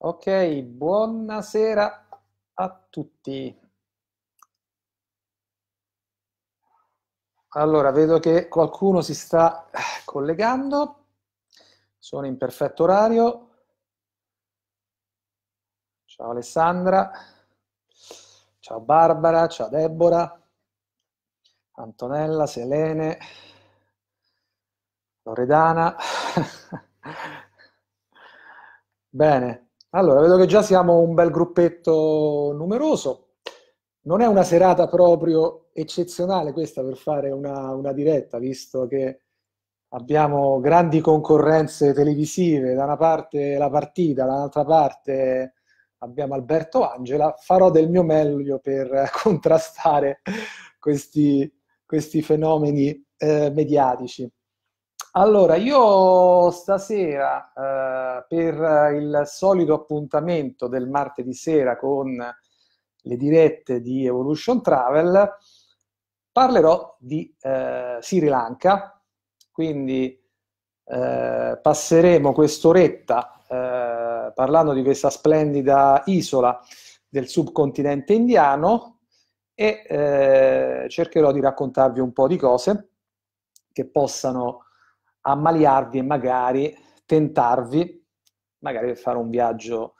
Ok, buonasera a tutti. Allora, vedo che qualcuno si sta collegando, sono in perfetto orario. Ciao Alessandra, ciao Barbara, ciao Debora. Antonella, Selene, Loredana. Bene, allora, vedo che già siamo un bel gruppetto numeroso. Non è una serata proprio eccezionale questa per fare una, una diretta, visto che abbiamo grandi concorrenze televisive, da una parte la partita, dall'altra parte abbiamo Alberto Angela. Farò del mio meglio per contrastare questi, questi fenomeni eh, mediatici. Allora, io stasera eh, per il solito appuntamento del martedì sera con le dirette di Evolution Travel parlerò di eh, Sri Lanka, quindi eh, passeremo quest'oretta eh, parlando di questa splendida isola del subcontinente indiano e eh, cercherò di raccontarvi un po' di cose che possano ammaliarvi e magari tentarvi, magari per fare un viaggio,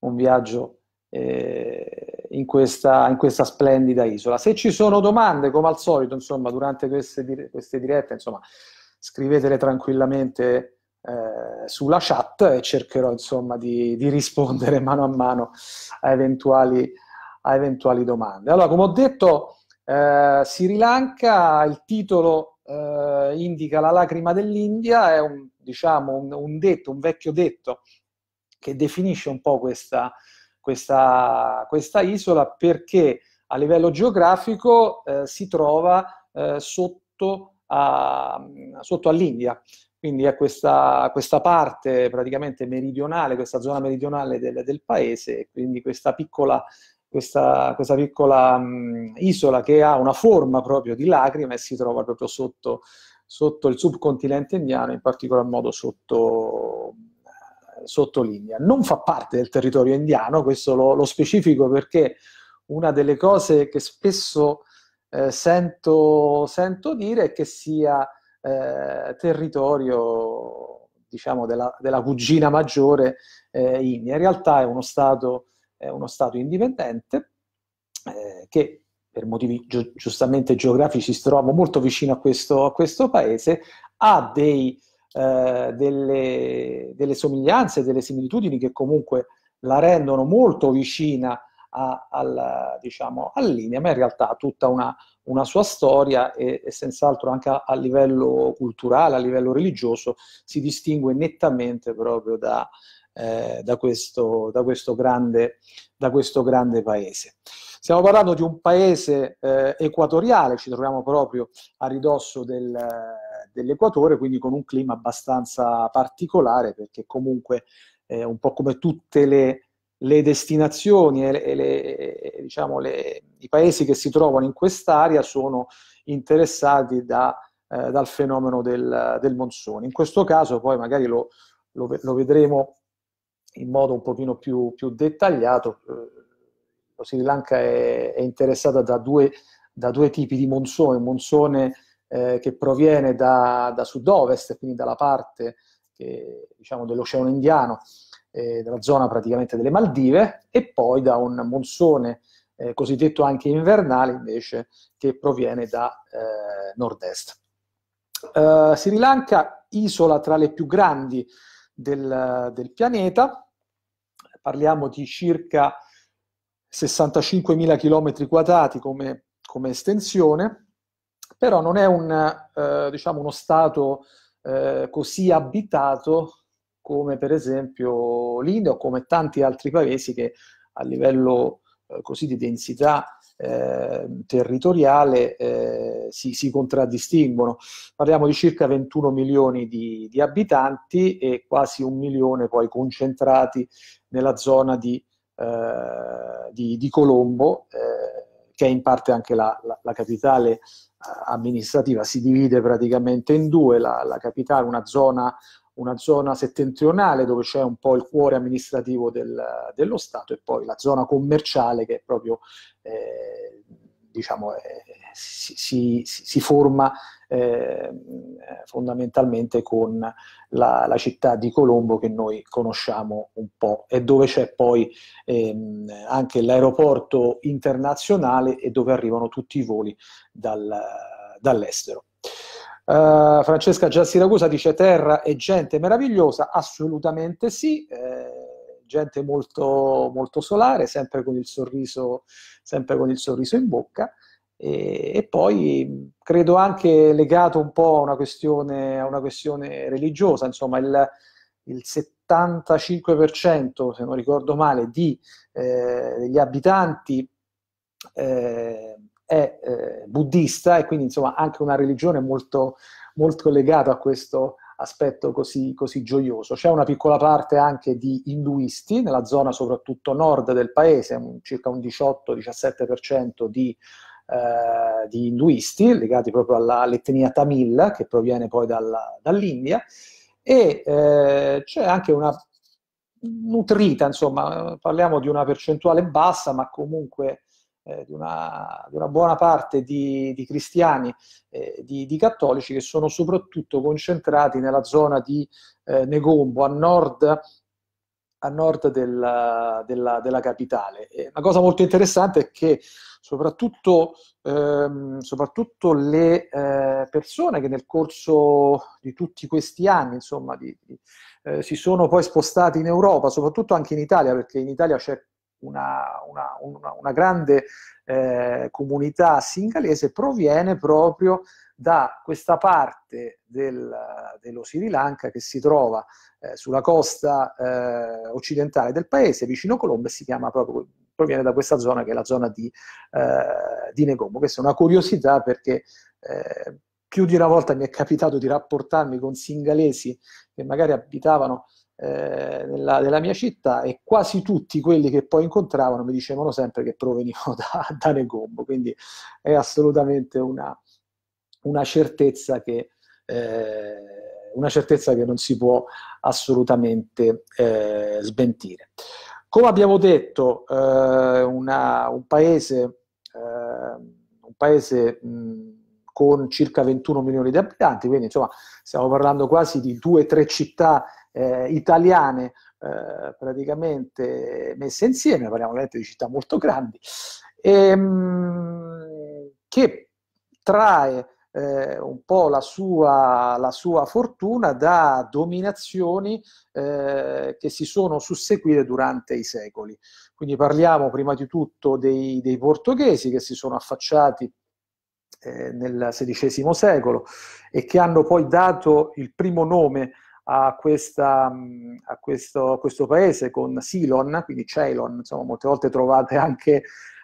un viaggio eh, in, questa, in, questa, splendida isola. Se ci sono domande, come al solito, insomma, durante queste, queste dirette, insomma, scrivetele tranquillamente eh, sulla chat e cercherò, insomma, di, di, rispondere mano a mano a eventuali, a eventuali domande. Allora, come ho detto, eh, Sri Lanka, il titolo eh, indica la lacrima dell'India, è un, diciamo, un, un, detto, un vecchio detto che definisce un po' questa, questa, questa isola perché a livello geografico eh, si trova eh, sotto, a, sotto, all'India. Quindi è questa, questa, parte praticamente meridionale, questa zona meridionale del, del paese, quindi questa piccola questa, questa piccola mh, isola che ha una forma proprio di lacrime e si trova proprio sotto, sotto il subcontinente indiano, in particolar modo sotto l'India. Non fa parte del territorio indiano, questo lo, lo specifico perché una delle cose che spesso eh, sento, sento, dire è che sia eh, territorio diciamo, della, della, cugina maggiore eh, India. In realtà è uno stato è uno Stato indipendente eh, che per motivi gi- giustamente geografici si trova molto vicino a questo, a questo paese, ha dei, eh, delle, delle, somiglianze, delle similitudini che comunque la rendono molto vicina a, alla, diciamo, all'India, ma in realtà ha tutta una, una sua storia e, e senz'altro anche a, a, livello culturale, a livello religioso, si distingue nettamente proprio da, eh, da, questo, da, questo grande, da, questo, grande, paese. Stiamo parlando di un paese eh, equatoriale, ci troviamo proprio a ridosso del, dell'equatore, quindi con un clima abbastanza particolare perché comunque eh, un po' come tutte le, le destinazioni e, le, e le, diciamo i paesi che si trovano in quest'area sono interessati da, eh, dal fenomeno del, del monsone. In questo caso poi magari lo, lo, lo vedremo in modo un pochino più, più dettagliato. Eh, lo Sri Lanka è, è interessata da due, da due, tipi di monsone, un monsone eh, che proviene da, da, sud-ovest, quindi dalla parte che, diciamo, dell'Oceano Indiano, eh, dalla zona praticamente delle Maldive, e poi da un monsone eh, cosiddetto anche invernale invece che proviene da eh, nord-est. Eh, Sri Lanka, isola tra le più grandi del, del, pianeta, parliamo di circa 65.000 km quadrati come, come, estensione, però non è un, eh, diciamo uno stato eh, così abitato come per esempio l'India o come tanti altri paesi che a livello eh, così di densità eh, territoriale eh, si, si, contraddistinguono. Parliamo di circa 21 milioni di, di, abitanti e quasi un milione poi concentrati nella zona di, eh, di, di Colombo, eh, che è in parte anche la, la, la, capitale eh, amministrativa, si divide praticamente in due, la, la capitale, una zona una zona settentrionale dove c'è un po' il cuore amministrativo del, dello Stato e poi la zona commerciale che è proprio eh, diciamo, eh, si, si, si, forma eh, fondamentalmente con la, la, città di Colombo che noi conosciamo un po' e dove c'è poi ehm, anche l'aeroporto internazionale e dove arrivano tutti i voli dal, dall'estero. Eh, Francesca già Siracusa dice terra e gente meravigliosa, assolutamente sì, eh, gente molto, molto solare, sempre con, sorriso, sempre con, il sorriso, in bocca. E, e, poi mm, credo anche legato un po' a una questione, a una questione religiosa, insomma il, il 75%, se non ricordo male, di, eh, degli abitanti eh, è eh, buddista e quindi insomma anche una religione molto, molto legata a questo aspetto così, così, gioioso. C'è una piccola parte anche di induisti nella zona soprattutto nord del paese, un, circa un 18-17% di, eh, di induisti legati proprio alla, all'etnia tamil che proviene poi dalla, dall'India e eh, c'è anche una nutrita, insomma parliamo di una percentuale bassa ma comunque eh, di, una, di, una, buona parte di, di cristiani, eh, di, di, cattolici che sono soprattutto concentrati nella zona di eh, Negombo, a nord, a nord della, della, della capitale. E una cosa molto interessante è che soprattutto, ehm, soprattutto le eh, persone che nel corso di tutti questi anni, insomma, eh, si sono poi spostati in Europa, soprattutto anche in Italia, perché in Italia c'è una, una, una, una grande eh, comunità singalese proviene proprio da questa parte del, dello Sri Lanka che si trova eh, sulla costa eh, occidentale del paese, vicino Colombo, e si chiama proprio proviene da questa zona che è la zona di, eh, di Negombo. Questa è una curiosità perché eh, più di una volta mi è capitato di rapportarmi con singalesi che magari abitavano eh, nella, della mia città e quasi tutti quelli che poi incontravano mi dicevano sempre che provenivano da, da Negombo, quindi è assolutamente una, una certezza che... Eh, una certezza che non si può assolutamente eh, smentire. Come abbiamo detto, eh, una, un paese, eh, un paese mh, con circa 21 milioni di abitanti, quindi insomma stiamo parlando quasi di due o tre città eh, italiane eh, praticamente messe insieme, parliamo veramente di città molto grandi, ehm, che trae eh, un po' la sua, la sua, fortuna da dominazioni eh, che si sono susseguite durante i secoli. Quindi parliamo prima di tutto dei, dei portoghesi che si sono affacciati eh, nel XVI secolo e che hanno poi dato il primo nome a, questa, a, questo, a questo, paese con Silon, quindi Ceylon, insomma molte volte trovate anche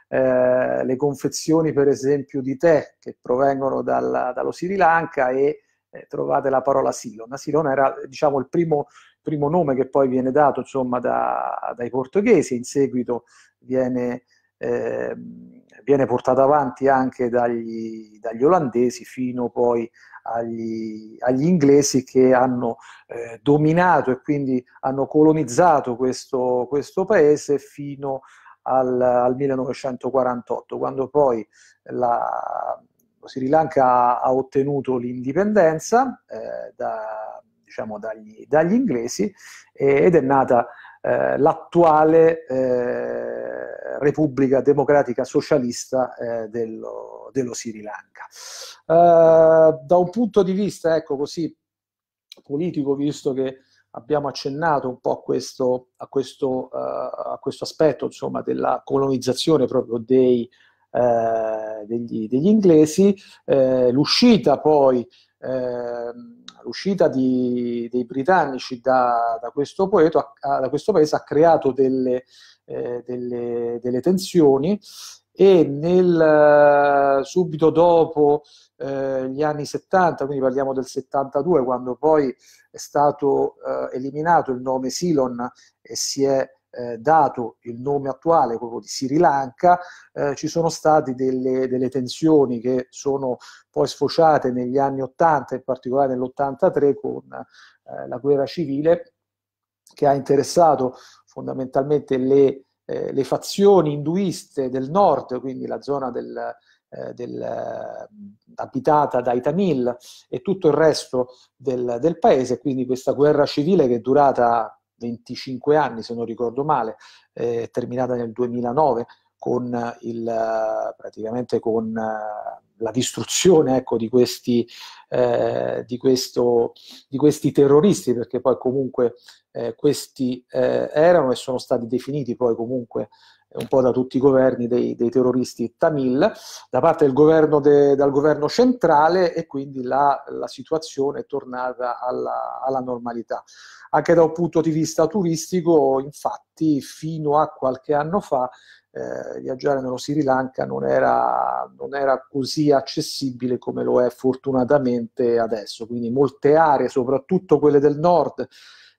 eh, le confezioni per esempio di tè che provengono dal, dallo Sri Lanka e eh, trovate la parola Silon. Silon era diciamo il primo, primo nome che poi viene dato insomma da, dai portoghesi, in seguito viene... Eh, viene portata avanti anche dagli, dagli olandesi fino poi agli, agli inglesi che hanno eh, dominato e quindi hanno colonizzato questo, questo paese fino al, al, 1948, quando poi la Sri Lanka ha ottenuto l'indipendenza eh, da, diciamo, dagli, dagli, inglesi ed è nata eh, l'attuale eh, Repubblica Democratica Socialista eh, dello, dello, Sri Lanka. Eh, da un punto di vista ecco, così politico, visto che abbiamo accennato un po' a questo, a questo, eh, a questo aspetto insomma, della colonizzazione proprio dei, degli, degli, inglesi, l'uscita poi eh, l'uscita di, dei britannici da, da, questo poeta, da, questo paese ha creato delle, eh, delle, delle tensioni e nel, eh, subito dopo eh, gli anni 70, quindi parliamo del 72, quando poi è stato eh, eliminato il nome Silon e si è eh, dato il nome attuale, quello di Sri Lanka, eh, ci sono state delle, delle, tensioni che sono poi sfociate negli anni 80, in particolare nell'83 con eh, la guerra civile, che ha interessato fondamentalmente le, eh, le fazioni induiste del nord, quindi la zona del, eh, del, eh, abitata dai Tamil e tutto il resto del, del paese, quindi questa guerra civile che è durata 25 anni se non ricordo male, eh, terminata nel 2009 con, il, praticamente con eh, la distruzione ecco, di, questi, eh, di, questo, di, questi, terroristi, perché poi comunque eh, questi eh, erano e sono stati definiti poi comunque un po' da tutti i governi dei, dei terroristi tamil, da parte del governo de, dal governo centrale e quindi la, la situazione è tornata alla, alla, normalità. Anche da un punto di vista turistico, infatti, fino a qualche anno fa eh, viaggiare nello Sri Lanka non era, non era così accessibile come lo è fortunatamente adesso, quindi molte aree, soprattutto quelle del nord,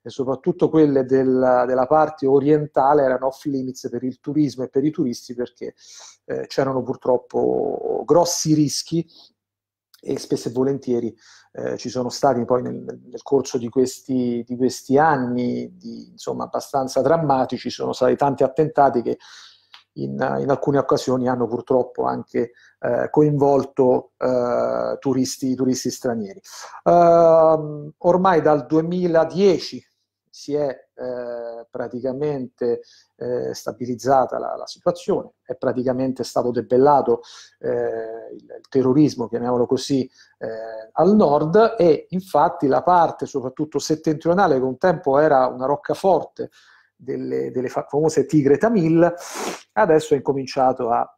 e soprattutto quelle del, della parte orientale erano off limits per il turismo e per i turisti perché eh, c'erano purtroppo grossi rischi e spesso e volentieri eh, ci sono stati poi nel, nel corso di questi, di questi anni di, insomma, abbastanza drammatici, ci sono stati tanti attentati che in, in, alcune occasioni hanno purtroppo anche eh, coinvolto eh, turisti, turisti, stranieri. Uh, ormai dal 2010 si è eh, praticamente eh, stabilizzata la, la, situazione, è praticamente stato debellato eh, il, terrorismo, chiamiamolo così, eh, al nord e infatti la parte soprattutto settentrionale che un tempo era una roccaforte delle, delle famose tigre tamil, adesso è incominciato a,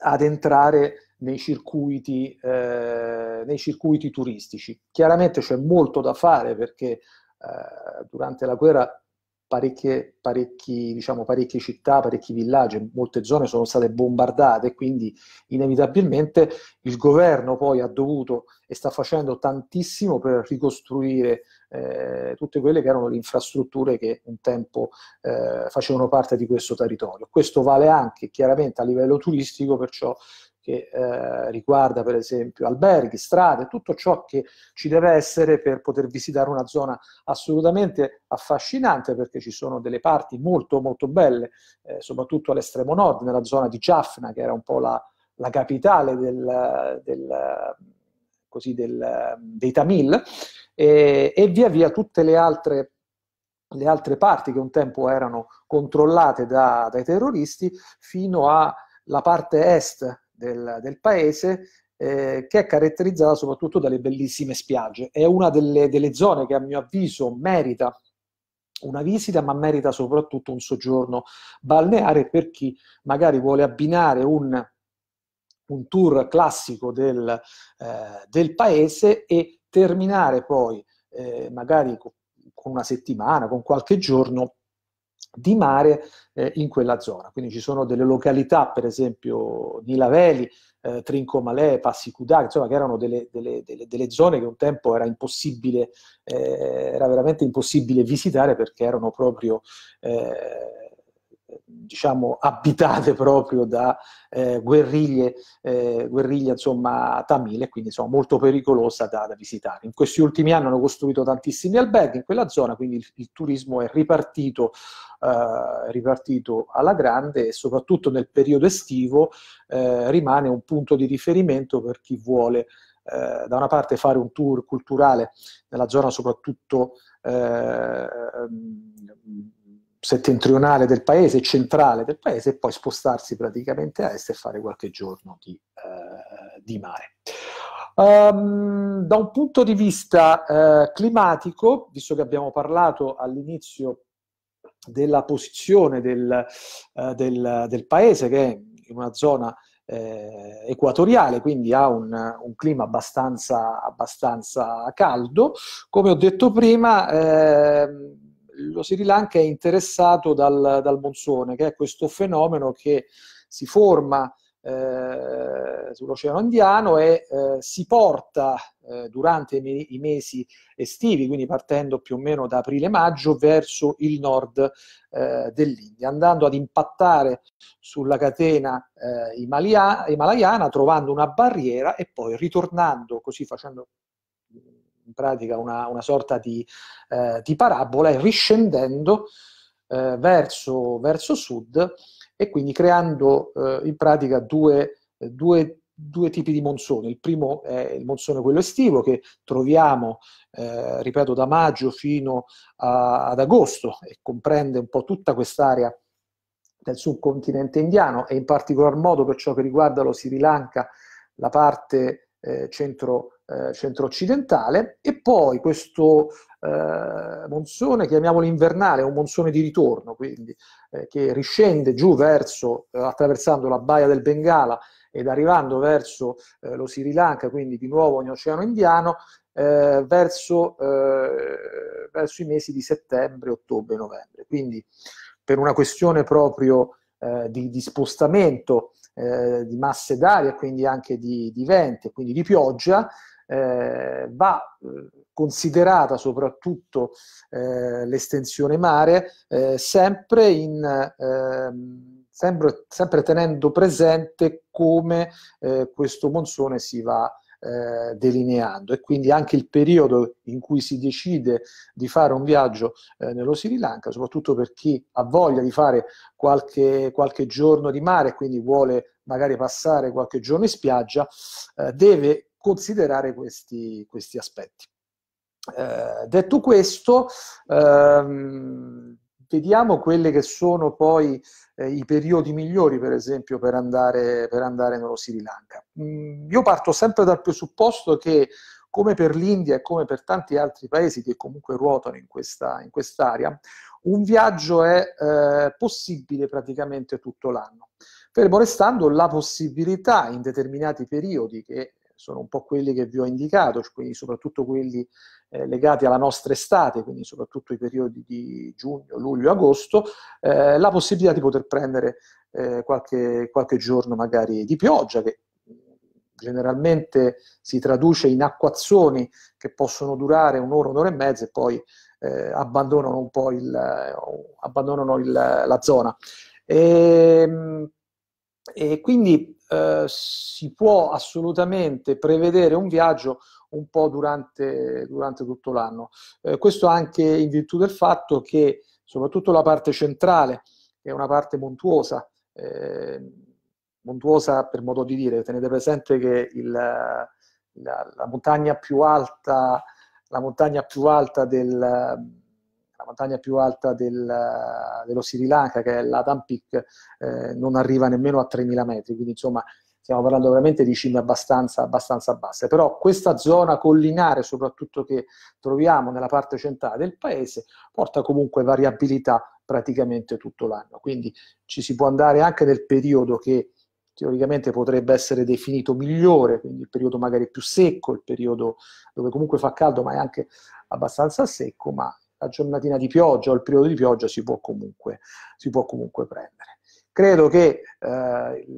ad entrare nei circuiti, eh, nei circuiti, turistici. Chiaramente c'è molto da fare perché eh, durante la guerra parecchie, parecchi, diciamo, parecchie città, parecchi villaggi, molte zone sono state bombardate, quindi inevitabilmente il governo poi ha dovuto e sta facendo tantissimo per ricostruire eh, tutte quelle che erano le infrastrutture che un tempo eh, facevano parte di questo territorio. Questo vale anche chiaramente a livello turistico, perciò che eh, riguarda per esempio alberghi, strade, tutto ciò che ci deve essere per poter visitare una zona assolutamente affascinante perché ci sono delle parti molto molto belle, eh, soprattutto all'estremo nord, nella zona di Jaffna che era un po' la, la capitale del, del, così, del, dei Tamil e, e via via tutte le altre le altre parti che un tempo erano controllate da, dai terroristi fino alla parte est del, del paese, eh, che è caratterizzata soprattutto dalle bellissime spiagge. È una delle, delle zone che a mio avviso merita una visita, ma merita soprattutto un soggiorno balneare per chi magari vuole abbinare un un tour classico del, eh, del, paese e terminare poi eh, magari con una settimana, con qualche giorno di mare eh, in quella zona. Quindi ci sono delle località, per esempio Nilaveli, eh, Trincomalè, Passicudà, insomma, che erano delle, delle, delle, delle, zone che un tempo era impossibile, eh, era veramente impossibile visitare perché erano proprio eh, diciamo, abitate proprio da eh, guerriglie, eh, guerriglia insomma, tamile, quindi insomma, molto pericolosa da, da, visitare. In questi ultimi anni hanno costruito tantissimi alberghi in quella zona, quindi il, il turismo è ripartito, eh, ripartito, alla grande e soprattutto nel periodo estivo eh, rimane un punto di riferimento per chi vuole eh, da una parte fare un tour culturale nella zona soprattutto eh, ehm, settentrionale del paese, centrale del paese, e poi spostarsi praticamente a est e fare qualche giorno di, eh, di mare. Um, da un punto di vista eh, climatico, visto che abbiamo parlato all'inizio della posizione del, eh, del, del paese, che è in una zona eh, equatoriale, quindi ha un, un clima abbastanza, abbastanza, caldo. Come ho detto prima, eh, lo Sri Lanka è interessato dal, dal monsone, che è questo fenomeno che si forma eh, sull'Oceano Indiano e eh, si porta eh, durante i, me- i, mesi estivi, quindi partendo più o meno da aprile-maggio, verso il nord eh, dell'India, andando ad impattare sulla catena Himalia- eh, himalayana, trovando una barriera e poi ritornando, così facendo in pratica una, una sorta di, eh, di, parabola e riscendendo eh, verso, verso, sud e quindi creando eh, in pratica due, due due tipi di monsone. Il primo è il monsone quello estivo che troviamo, eh, ripeto, da maggio fino a, ad agosto e comprende un po' tutta quest'area del subcontinente indiano e in particolar modo per ciò che riguarda lo Sri Lanka, la parte eh, centro eh, centro-occidentale e poi questo eh, monsone, chiamiamolo invernale, è un monsone di ritorno, quindi eh, che riscende giù verso, eh, attraversando la baia del Bengala ed arrivando verso eh, lo Sri Lanka, quindi di nuovo in Oceano Indiano, verso, verso, i mesi di settembre, ottobre, novembre. Quindi per una questione proprio di, di, spostamento di masse d'aria, quindi anche di, di venti quindi di pioggia, eh, va eh, considerata soprattutto eh, l'estensione mare eh, sempre, in, ehm, sempre, sempre, tenendo presente come eh, questo monsone si va eh, delineando e quindi anche il periodo in cui si decide di fare un viaggio eh, nello Sri Lanka, soprattutto per chi ha voglia di fare qualche, qualche giorno di mare e quindi vuole magari passare qualche giorno in spiaggia, eh, deve considerare questi, questi aspetti. Eh, detto questo, ehm, vediamo quelli che sono poi eh, i periodi migliori, per esempio, per andare, per andare nello Sri Lanka. Mm, io parto sempre dal presupposto che, come per l'India e come per tanti altri paesi che comunque ruotano in, questa, in quest'area, un viaggio è eh, possibile praticamente tutto l'anno. Fermo restando la possibilità in determinati periodi che sono un po' quelli che vi ho indicato, quindi soprattutto quelli eh, legati alla nostra estate, quindi soprattutto i periodi di giugno, luglio, agosto, eh, la possibilità di poter prendere eh, qualche, qualche giorno magari di pioggia, che mm, generalmente si traduce in acquazzoni che possono durare un'ora, un'ora e mezza e poi eh, abbandonano un po' il, eh, abbandonano il, la zona. E, ehm, e quindi eh, si può assolutamente prevedere un viaggio un po' durante, durante tutto l'anno. Eh, questo anche in virtù del fatto che soprattutto la parte centrale, che è una parte montuosa, eh, montuosa per modo di dire, tenete presente che il, la, la, montagna più alta, la montagna più alta del, montagna più alta del, dello Sri Lanka, che è l'Adam Peak, eh, non arriva nemmeno a 3.000 metri, quindi insomma stiamo parlando veramente di cime abbastanza, abbastanza basse. Però questa zona collinare, soprattutto che troviamo nella parte centrale del paese, porta comunque variabilità praticamente tutto l'anno. Quindi ci si può andare anche nel periodo che teoricamente potrebbe essere definito migliore, quindi il periodo magari più secco, il periodo dove comunque fa caldo ma è anche abbastanza secco, ma la giornatina di pioggia o il periodo di pioggia si può comunque, si può comunque prendere. Credo che eh,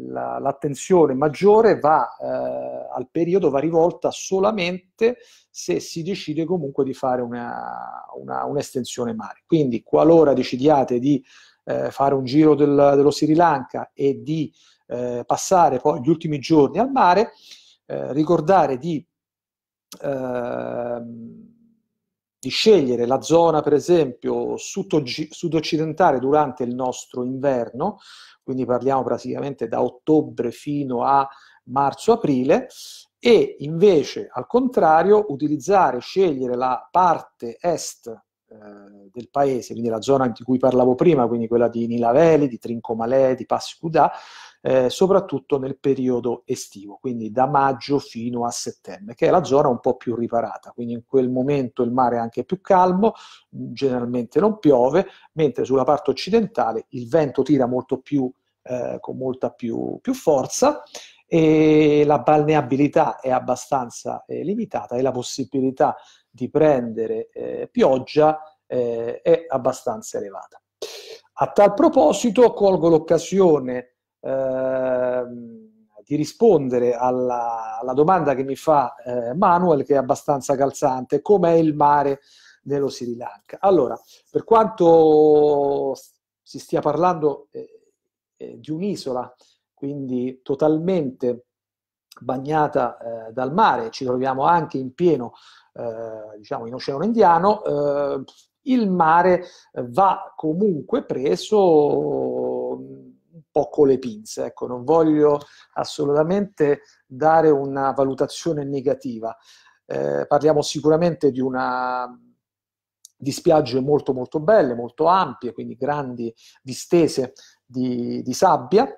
la, l'attenzione maggiore va, eh, al periodo va rivolta solamente se si decide comunque di fare una, una, un'estensione mare. Quindi qualora decidiate di eh, fare un giro del, dello Sri Lanka e di eh, passare poi gli ultimi giorni al mare, eh, ricordare di... Ehm, di scegliere la zona, per esempio, sud-occidentale durante il nostro inverno, quindi parliamo praticamente da ottobre fino a marzo-aprile, e invece, al contrario, utilizzare, scegliere la parte est eh, del paese, quindi la zona di cui parlavo prima, quindi quella di Nilaveli, di Trincomalee, di Passicudà, eh, soprattutto nel periodo estivo, quindi da maggio fino a settembre, che è la zona un po' più riparata, quindi in quel momento il mare è anche più calmo, generalmente non piove, mentre sulla parte occidentale il vento tira molto più, eh, con molta più, più, forza e la balneabilità è abbastanza eh, limitata e la possibilità di prendere eh, pioggia eh, è abbastanza elevata. A tal proposito colgo l'occasione eh, di rispondere alla, alla, domanda che mi fa eh, Manuel, che è abbastanza calzante, com'è il mare nello Sri Lanka? Allora, per quanto si stia parlando eh, eh, di un'isola, quindi totalmente bagnata eh, dal mare, ci troviamo anche in pieno eh, diciamo in Oceano Indiano, eh, il mare eh, va comunque preso mm, un po' con le pinze. Ecco, non voglio assolutamente dare una valutazione negativa. Eh, parliamo sicuramente di una mm, di spiagge molto molto belle, molto ampie, quindi grandi distese di, di sabbia,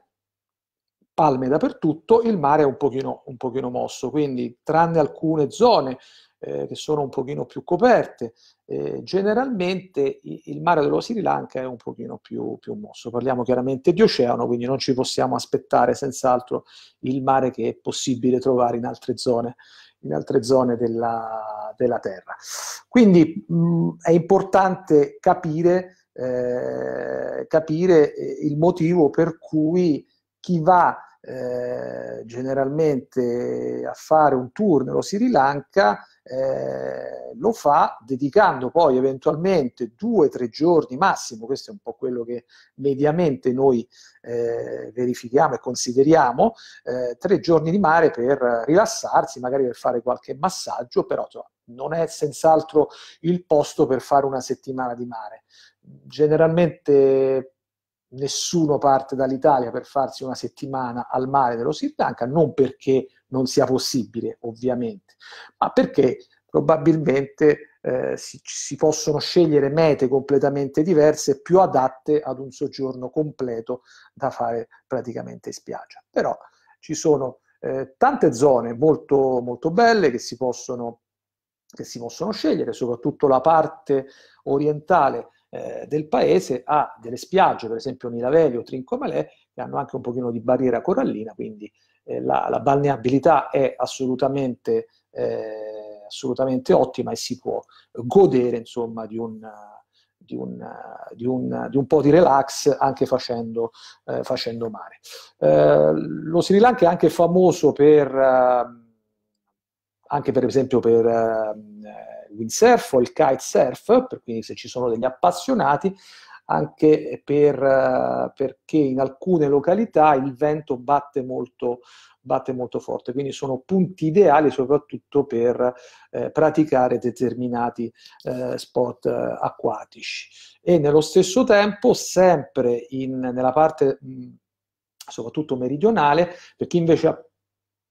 palme dappertutto, il mare è un pochino, un pochino mosso, quindi tranne alcune zone eh, che sono un pochino più coperte. Eh, generalmente il mare dello Sri Lanka è un pochino più, più, mosso, parliamo chiaramente di oceano, quindi non ci possiamo aspettare senz'altro il mare che è possibile trovare in altre zone, in altre zone della, della, Terra. Quindi mh, mm, è importante capire, eh, capire eh, il motivo per cui chi va eh, generalmente a fare un tour nello Sri Lanka eh, lo fa dedicando poi eventualmente due o tre giorni massimo, questo è un po' quello che mediamente noi eh, verifichiamo e consideriamo, eh, tre giorni di mare per rilassarsi, magari per fare qualche massaggio, però cioè, non è senz'altro il posto per fare una settimana di mare generalmente nessuno parte dall'Italia per farsi una settimana al mare dello Sri Lanka, non perché non sia possibile, ovviamente, ma perché probabilmente eh, si, si, possono scegliere mete completamente diverse, più adatte ad un soggiorno completo da fare praticamente in spiaggia. Però ci sono eh, tante zone molto, molto belle che si possono che si possono scegliere, soprattutto la parte orientale eh, del paese ha delle spiagge, per esempio Nilavelli o Trincomalee, che hanno anche un pochino di barriera corallina, quindi eh, la, la, balneabilità è assolutamente, eh, assolutamente, ottima e si può godere insomma, di, un, di, un, di, un, di un... po' di relax anche facendo, eh, facendo mare. Eh, lo Sri Lanka è anche famoso per, ehm, anche per esempio per ehm, windsurf o il kitesurf, per, quindi se ci sono degli appassionati, anche per, eh, perché in alcune località il vento batte molto, batte molto forte, quindi sono punti ideali soprattutto per eh, praticare determinati eh, sport eh, acquatici. E nello stesso tempo, sempre in, nella parte mh, soprattutto meridionale, per chi invece ha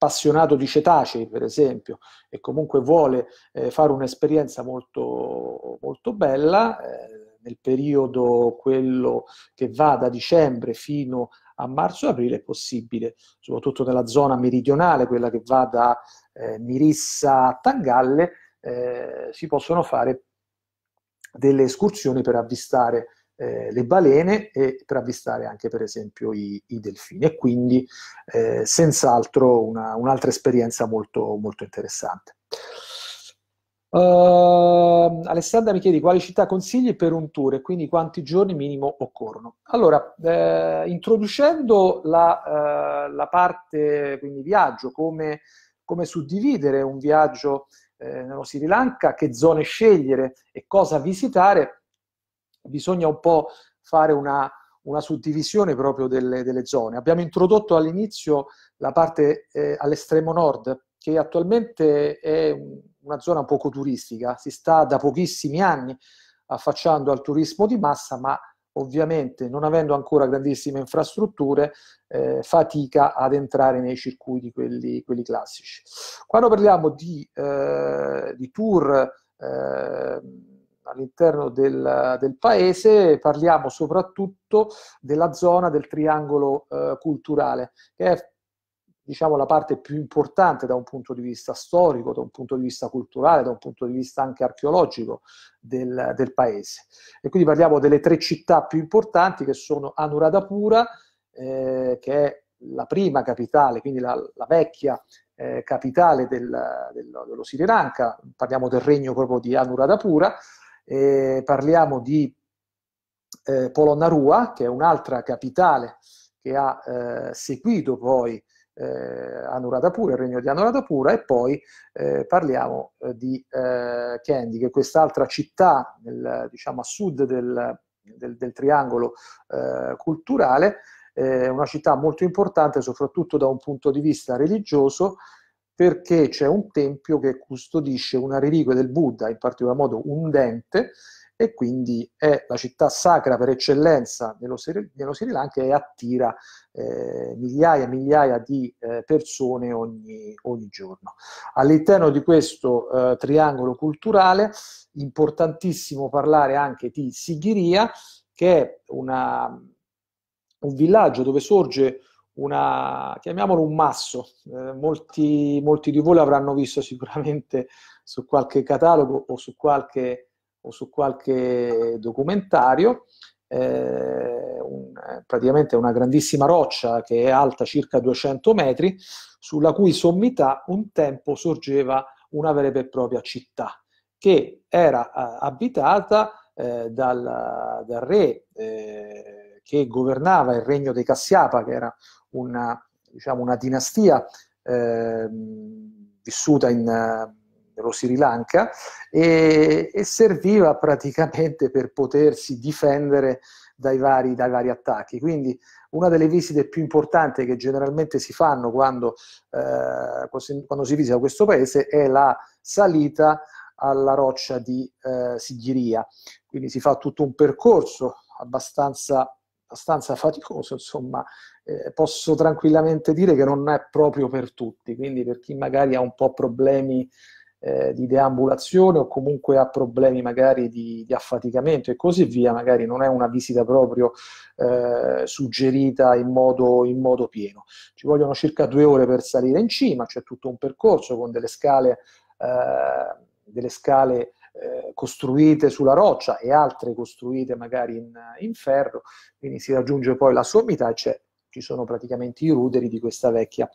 appassionato di cetacei, per esempio, e comunque vuole eh, fare un'esperienza molto, molto bella, eh, nel periodo quello che va da dicembre fino a marzo-aprile è possibile, soprattutto nella zona meridionale, quella che va da eh, Mirissa a Tangalle, eh, si possono fare delle escursioni per avvistare eh, le balene e per avvistare anche per esempio i, i delfini e quindi eh, senz'altro una, un'altra esperienza molto, molto interessante. Uh, Alessandra mi chiede quali città consigli per un tour e quindi quanti giorni minimo occorrono. Allora, eh, introducendo la, uh, la, parte, quindi viaggio, come, come suddividere un viaggio eh, nello Sri Lanka, che zone scegliere e cosa visitare, bisogna un po' fare una, una suddivisione proprio delle, delle, zone. Abbiamo introdotto all'inizio la parte eh, all'estremo nord, che attualmente è una zona poco turistica, si sta da pochissimi anni affacciando al turismo di massa, ma ovviamente non avendo ancora grandissime infrastrutture eh, fatica ad entrare nei circuiti quelli, quelli classici. Quando parliamo di, eh, di tour eh, all'interno del, del, paese parliamo soprattutto della zona del triangolo eh, culturale, che è diciamo, la parte più importante da un punto di vista storico, da un punto di vista culturale, da un punto di vista anche archeologico del, del paese. E quindi parliamo delle tre città più importanti che sono Anuradhapura, eh, che è la prima capitale, quindi la, la vecchia eh, capitale del, del, dello Sri Lanka, parliamo del regno proprio di Anuradhapura, eh, parliamo di eh, Polonnarua, che è un'altra capitale che ha eh, seguito poi eh, Anuradhapura, il regno di Anuradhapura, e poi eh, parliamo eh, di eh, Kandy, che è quest'altra città nel, diciamo, a sud del, del, del triangolo eh, culturale, una città molto importante soprattutto da un punto di vista religioso, perché c'è un tempio che custodisce una reliquia del Buddha, in particolar modo un dente, e quindi è la città sacra per eccellenza nello, nello Sri, Lanka e attira eh, migliaia e migliaia di eh, persone ogni, ogni, giorno. All'interno di questo eh, triangolo culturale importantissimo parlare anche di Sighiria, che è una, un villaggio dove sorge una, chiamiamolo un masso, eh, molti, molti, di voi l'avranno visto sicuramente su qualche catalogo o su qualche, o su qualche documentario, eh, un, praticamente una grandissima roccia che è alta circa 200 metri, sulla cui sommità un tempo sorgeva una vera e propria città, che era eh, abitata eh, dal, dal, re eh, che governava il regno dei Cassiapa, che era una, diciamo, una dinastia eh, vissuta in, nello Sri Lanka e, e, serviva praticamente per potersi difendere dai vari, dai vari, attacchi. Quindi una delle visite più importanti che generalmente si fanno quando, eh, quando si visita questo paese è la salita alla roccia di eh, Sighiria. Quindi si fa tutto un percorso abbastanza abbastanza faticoso, insomma, eh, posso tranquillamente dire che non è proprio per tutti, quindi per chi magari ha un po' problemi eh, di deambulazione o comunque ha problemi magari di, di, affaticamento e così via, magari non è una visita proprio eh, suggerita in modo, in modo, pieno. Ci vogliono circa due ore per salire in cima, c'è tutto un percorso con delle scale, eh, delle scale eh, costruite sulla roccia e altre costruite magari in, in, ferro, quindi si raggiunge poi la sommità e cioè, ci sono praticamente i ruderi di questa vecchia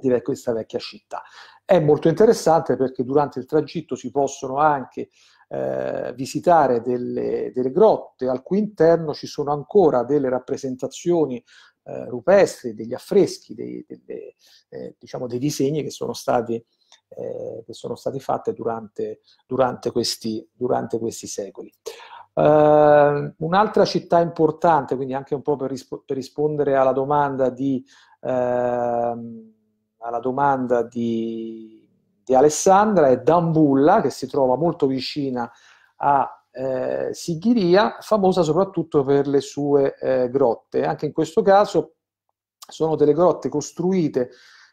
di questa vecchia città. È molto interessante perché durante il tragitto si possono anche eh, visitare delle, delle, grotte al cui interno ci sono ancora delle rappresentazioni eh, rupestri, degli affreschi, dei, delle, eh, diciamo dei disegni che sono stati eh, che sono state fatte durante, durante, questi, durante questi, secoli. Uh, un'altra città importante, quindi anche un po' per, rispo- per rispondere alla domanda di, uh, alla domanda di, di Alessandra, è Dambulla, che si trova molto vicina a eh, Sighiria, famosa soprattutto per le sue eh, grotte. Anche in questo caso sono delle grotte costruite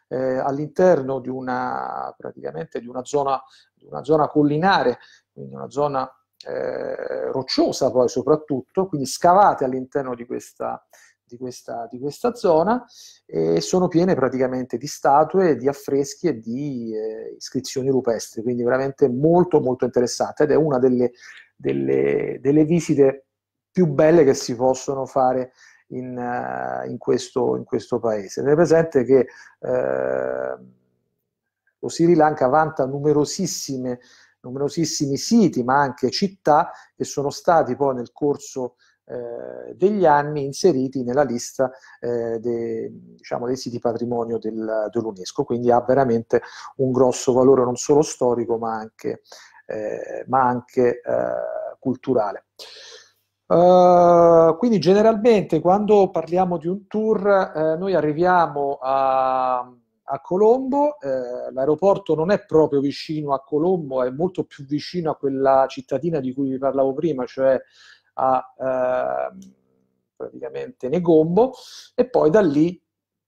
eh, all'interno di una, praticamente di una, zona, di una zona collinare, quindi una zona eh, rocciosa poi soprattutto, quindi scavate all'interno di questa, di questa, di questa, zona e sono piene praticamente di statue, di affreschi e di eh, iscrizioni rupestri, quindi veramente molto molto interessante ed è una delle, delle, delle visite più belle che si possono fare in, eh, in, questo, in questo, paese. Tenete presente che eh, lo Sri Lanka vanta numerosissimi siti, ma anche città che sono stati poi nel corso eh, degli anni inseriti nella lista eh, de, diciamo, dei siti patrimonio del, dell'UNESCO, quindi ha veramente un grosso valore non solo storico ma anche, eh, ma anche eh, culturale. Uh, quindi generalmente quando parliamo di un tour eh, noi arriviamo a, a Colombo, eh, l'aeroporto non è proprio vicino a Colombo, è molto più vicino a quella cittadina di cui vi parlavo prima, cioè a eh, praticamente Negombo e poi da lì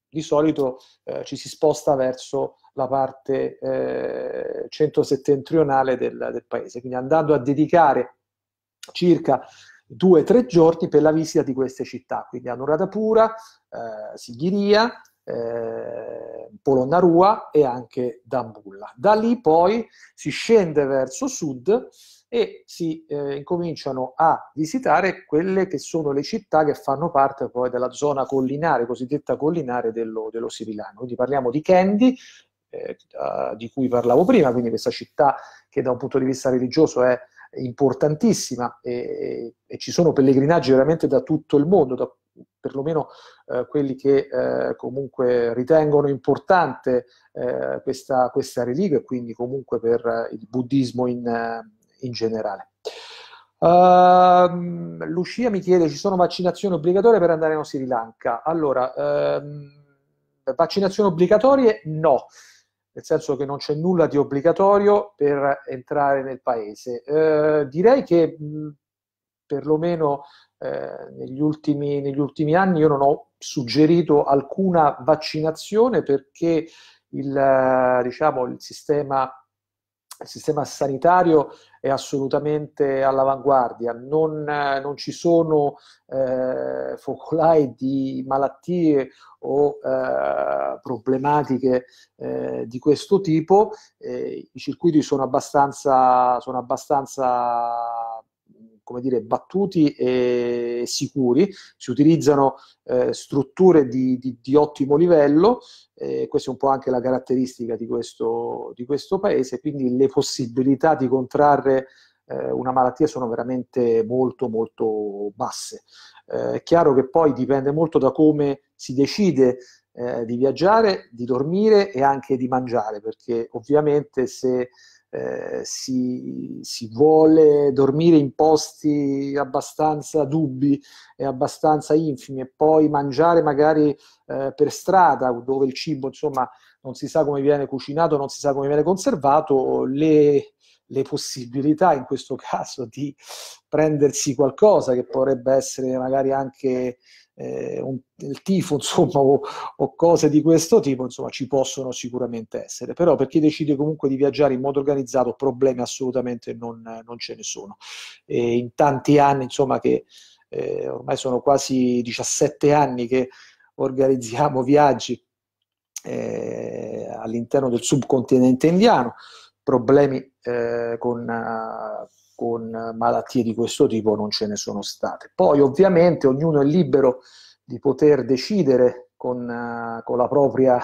di solito eh, ci si sposta verso la parte eh, centro-settentrionale del, del paese, quindi andando a dedicare circa due o tre giorni per la visita di queste città, quindi Anuradhapura, eh, Sighiria, eh, Polonnarua e anche Dambulla. Da lì poi si scende verso sud e si eh, incominciano a visitare quelle che sono le città che fanno parte poi della zona collinare, cosiddetta collinare dello, dello Sri Quindi parliamo di Kendi, eh, eh, di cui parlavo prima, quindi questa città che da un punto di vista religioso è importantissima e, e ci sono pellegrinaggi veramente da tutto il mondo, da, perlomeno eh, quelli che eh, comunque ritengono importante eh, questa, questa reliquia e quindi comunque per il buddismo in, eh, in generale. Uh, Lucia mi chiede ci sono vaccinazioni obbligatorie per andare in Sri Lanka? Allora, uh, vaccinazioni obbligatorie no nel senso che non c'è nulla di obbligatorio per entrare nel paese. Eh, direi che perlomeno eh, negli, ultimi, negli ultimi anni io non ho suggerito alcuna vaccinazione perché il, diciamo, il sistema il sistema sanitario è assolutamente all'avanguardia, non, non ci sono eh, focolai di malattie o eh, problematiche eh, di questo tipo, eh, i circuiti sono abbastanza, sono abbastanza come dire, battuti e sicuri, si utilizzano eh, strutture di, di, di, ottimo livello, eh, questa è un po' anche la caratteristica di questo, di questo paese, quindi le possibilità di contrarre eh, una malattia sono veramente molto molto basse. Eh, è chiaro che poi dipende molto da come si decide eh, di viaggiare, di dormire e anche di mangiare, perché ovviamente se eh, si, si, vuole dormire in posti abbastanza dubbi e abbastanza infimi e poi mangiare magari eh, per strada dove il cibo insomma non si sa come viene cucinato, non si sa come viene conservato, le, le possibilità in questo caso di prendersi qualcosa che potrebbe essere magari anche eh, un, il tifo, insomma, o, o, cose di questo tipo, insomma, ci possono sicuramente essere. Però per chi decide comunque di viaggiare in modo organizzato, problemi assolutamente non, non ce ne sono. E in tanti anni, insomma, che eh, ormai sono quasi 17 anni che organizziamo viaggi eh, all'interno del subcontinente indiano, problemi eh, con eh, con malattie di questo tipo non ce ne sono state. Poi ovviamente ognuno è libero di poter decidere con, uh, con, la, propria,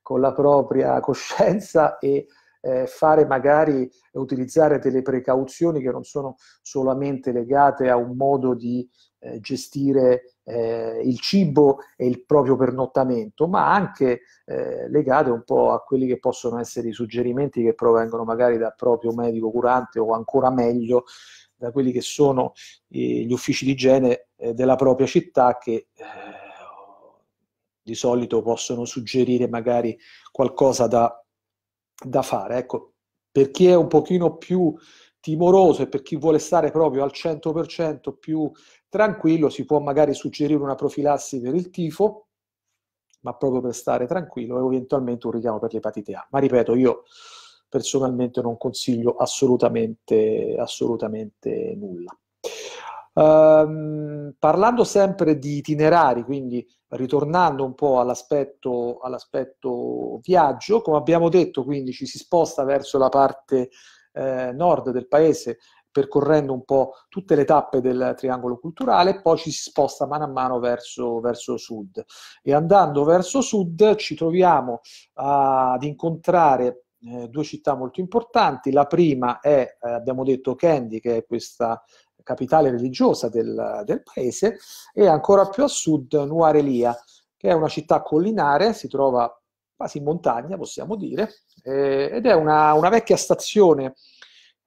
con la, propria, coscienza e eh, fare magari utilizzare delle precauzioni che non sono solamente legate a un modo di eh, gestire eh, il cibo e il proprio pernottamento, ma anche eh, legate un po' a quelli che possono essere i suggerimenti che provengono magari dal proprio medico curante o ancora meglio da quelli che sono eh, gli uffici di igiene eh, della propria città che di solito possono suggerire magari qualcosa da, da fare. Ecco, per chi è un pochino più timoroso e per chi vuole stare proprio al 100% più tranquillo, si può magari suggerire una profilassi per il tifo, ma proprio per stare tranquillo e eventualmente un richiamo per l'epatite A. Ma ripeto, io personalmente non consiglio assolutamente, assolutamente nulla. Um, parlando sempre di itinerari, quindi ritornando un po' all'aspetto, all'aspetto, viaggio, come abbiamo detto, quindi ci si sposta verso la parte eh, nord del paese percorrendo un po' tutte le tappe del triangolo culturale, poi ci si sposta mano a mano verso, verso sud. E andando verso sud ci troviamo uh, ad incontrare eh, due città molto importanti. La prima è, eh, abbiamo detto, Candy, che è questa capitale religiosa del, del paese, e ancora più a sud Nuarelia, che è una città collinare, si trova quasi in montagna, possiamo dire, eh, ed è una, una vecchia stazione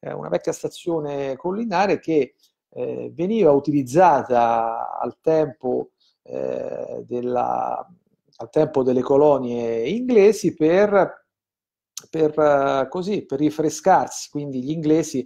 eh, una vecchia stazione collinare che eh, veniva utilizzata al tempo, eh, della, al tempo, delle colonie inglesi per, per, eh, così, per rifrescarsi, quindi gli inglesi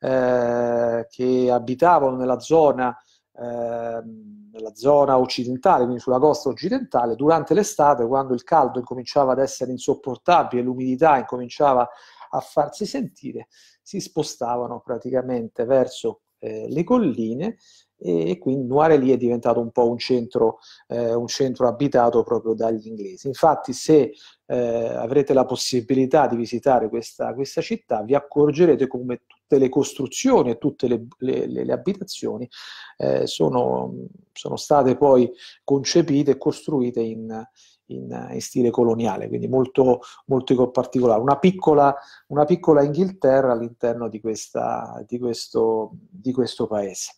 eh, che abitavano nella zona ehm, nella zona occidentale, quindi sulla costa occidentale, durante l'estate, quando il caldo incominciava ad essere insopportabile, l'umidità incominciava a farsi sentire, si spostavano praticamente verso eh, le colline e, e quindi Noirelli è diventato un po' un centro, eh, un centro abitato proprio dagli inglesi. Infatti se eh, avrete la possibilità di visitare questa, questa, città vi accorgerete come tutte le costruzioni e tutte le, le, le, le abitazioni eh, sono, sono, state poi concepite e costruite in, in, in stile coloniale, quindi molto, molto particolare. Una piccola, una piccola Inghilterra all'interno di, questa, di, questo, di questo paese.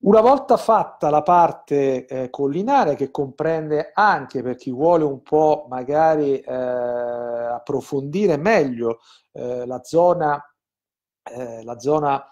Una volta fatta la parte eh, collinare, che comprende anche per chi vuole un po' magari eh, approfondire meglio eh, la zona, eh, la zona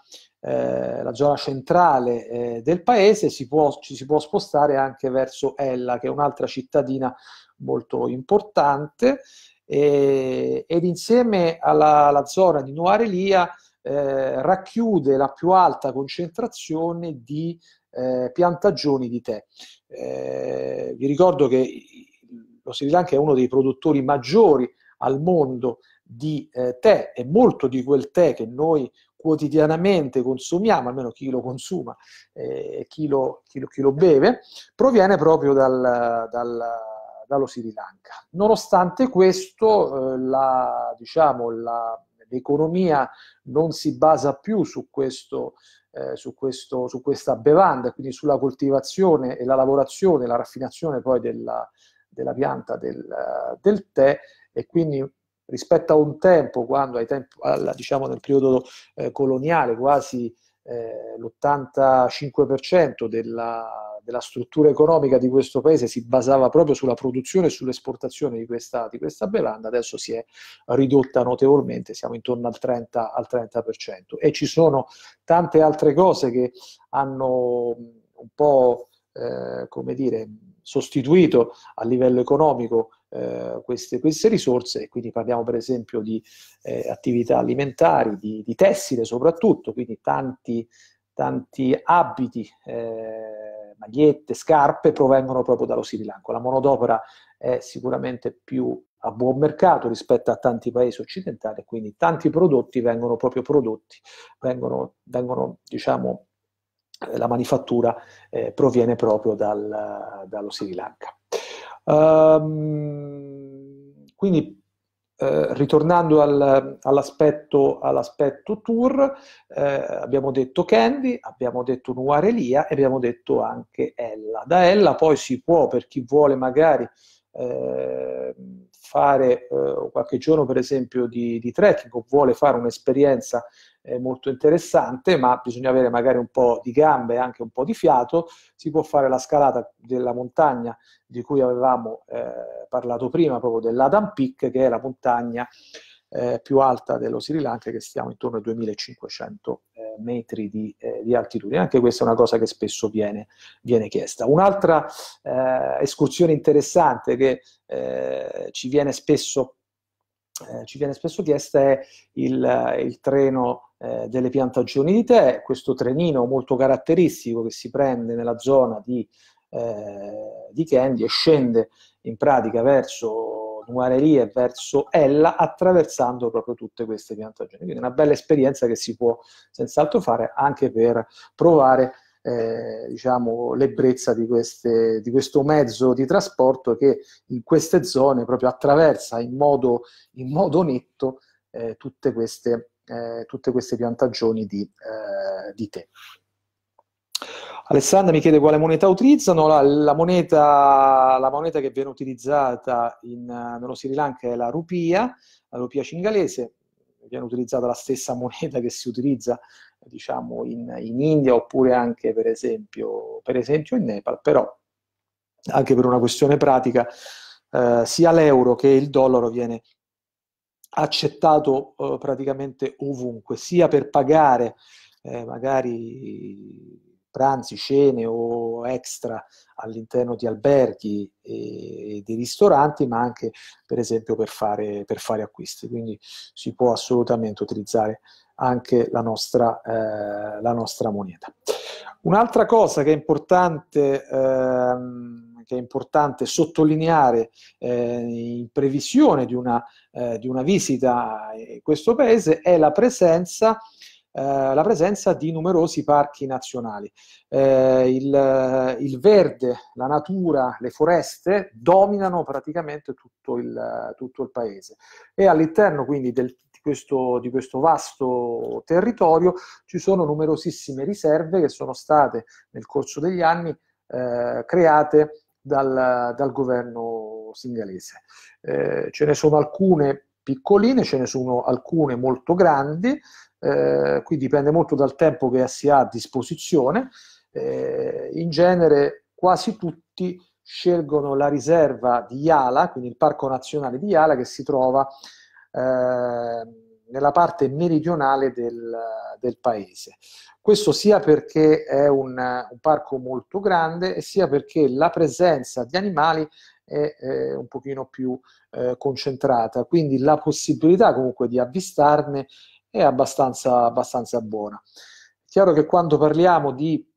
eh, la zona centrale eh, del paese, si può, ci si può spostare anche verso Ella, che è un'altra cittadina molto importante, e, ed insieme alla, alla zona di Noarelia eh, racchiude la più alta concentrazione di eh, piantagioni di tè. Eh, vi ricordo che lo Sri Lanka è uno dei produttori maggiori al mondo di eh, tè e molto di quel tè che noi quotidianamente consumiamo, almeno chi lo consuma e eh, chi, chi, chi, lo, beve, proviene proprio dal, dal, dallo Sri Lanka. Nonostante questo, eh, la, diciamo, la, l'economia non si basa più su, questo, eh, su, questo, su questa bevanda, quindi sulla coltivazione e la lavorazione, la raffinazione poi della, della pianta del, del, tè e quindi rispetto a un tempo, quando tempo, alla, diciamo nel periodo eh, coloniale quasi eh, l'85% della, della, struttura economica di questo paese si basava proprio sulla produzione e sull'esportazione di questa, di questa bevanda, adesso si è ridotta notevolmente, siamo intorno al 30%, al 30%. e ci sono tante altre cose che hanno un po', eh, come dire, sostituito a livello economico eh, queste, queste, risorse e quindi parliamo per esempio di eh, attività alimentari, di, di, tessile soprattutto, quindi tanti, tanti abiti, eh, magliette, scarpe provengono proprio dallo Sri Lanka. La monodopera è sicuramente più a buon mercato rispetto a tanti paesi occidentali, quindi tanti prodotti vengono proprio prodotti, vengono, vengono diciamo, eh, la manifattura eh, proviene proprio dal, dallo Sri Lanka. Um, quindi eh, ritornando al, all'aspetto, all'aspetto, tour, eh, abbiamo detto Candy, abbiamo detto Noir Elia e abbiamo detto anche Ella. Da Ella poi si può, per chi vuole magari ehm, eh, fare qualche giorno per esempio di, di, trekking o vuole fare un'esperienza molto interessante, ma bisogna avere magari un po' di gambe e anche un po' di fiato. Si può fare la scalata della montagna di cui avevamo eh, parlato prima, proprio dell'Adam Peak, che è la montagna eh, più alta dello Sri Lanka, che stiamo intorno ai 2500 eh, metri di, eh, di, altitudine. Anche questa è una cosa che spesso viene, viene chiesta. Un'altra eh, escursione interessante che eh, ci viene spesso eh, ci viene spesso chiesta è il, eh, il treno eh, delle piantagioni di tè, questo trenino molto caratteristico che si prende nella zona di, eh, di Kendi e scende in pratica verso Nuarelie e verso Ella attraversando proprio tutte queste piantagioni. Quindi una bella esperienza che si può senz'altro fare anche per provare eh, diciamo, l'ebbrezza di, queste, di, questo mezzo di trasporto che in queste zone proprio attraversa in modo, in modo netto eh, tutte, queste, eh, tutte, queste, piantagioni di, eh, di tè. Alessandra mi chiede quale moneta utilizzano, la, la, moneta, la moneta, che viene utilizzata in, nello Sri Lanka è la rupia, la rupia cingalese, viene utilizzata la stessa moneta che si utilizza diciamo in, in India oppure anche per esempio, per esempio in Nepal, però anche per una questione pratica eh, sia l'euro che il dollaro viene accettato eh, praticamente ovunque, sia per pagare eh, magari pranzi, cene o extra all'interno di alberghi e, di ristoranti, ma anche per esempio per fare, per fare acquisti. Quindi si può assolutamente utilizzare anche la nostra, eh, la nostra moneta. Un'altra cosa che è importante, ehm, che è importante sottolineare eh, in previsione di una, eh, di una, visita in questo paese è la presenza eh, la presenza di numerosi parchi nazionali. Eh, il, il, verde, la natura, le foreste dominano praticamente tutto il, tutto il paese e all'interno quindi del, questo, di questo vasto territorio, ci sono numerosissime riserve che sono state nel corso degli anni eh, create dal, dal, governo singalese. Eh, ce ne sono alcune piccoline, ce ne sono alcune molto grandi, eh, qui dipende molto dal tempo che si ha a disposizione. Eh, in genere quasi tutti scelgono la riserva di Yala, quindi il Parco Nazionale di Yala, che si trova Ehm, nella parte meridionale del, del, paese. Questo sia perché è un, un, parco molto grande e sia perché la presenza di animali è, è un pochino più eh, concentrata, quindi la possibilità comunque di avvistarne è abbastanza, abbastanza buona. chiaro che quando parliamo di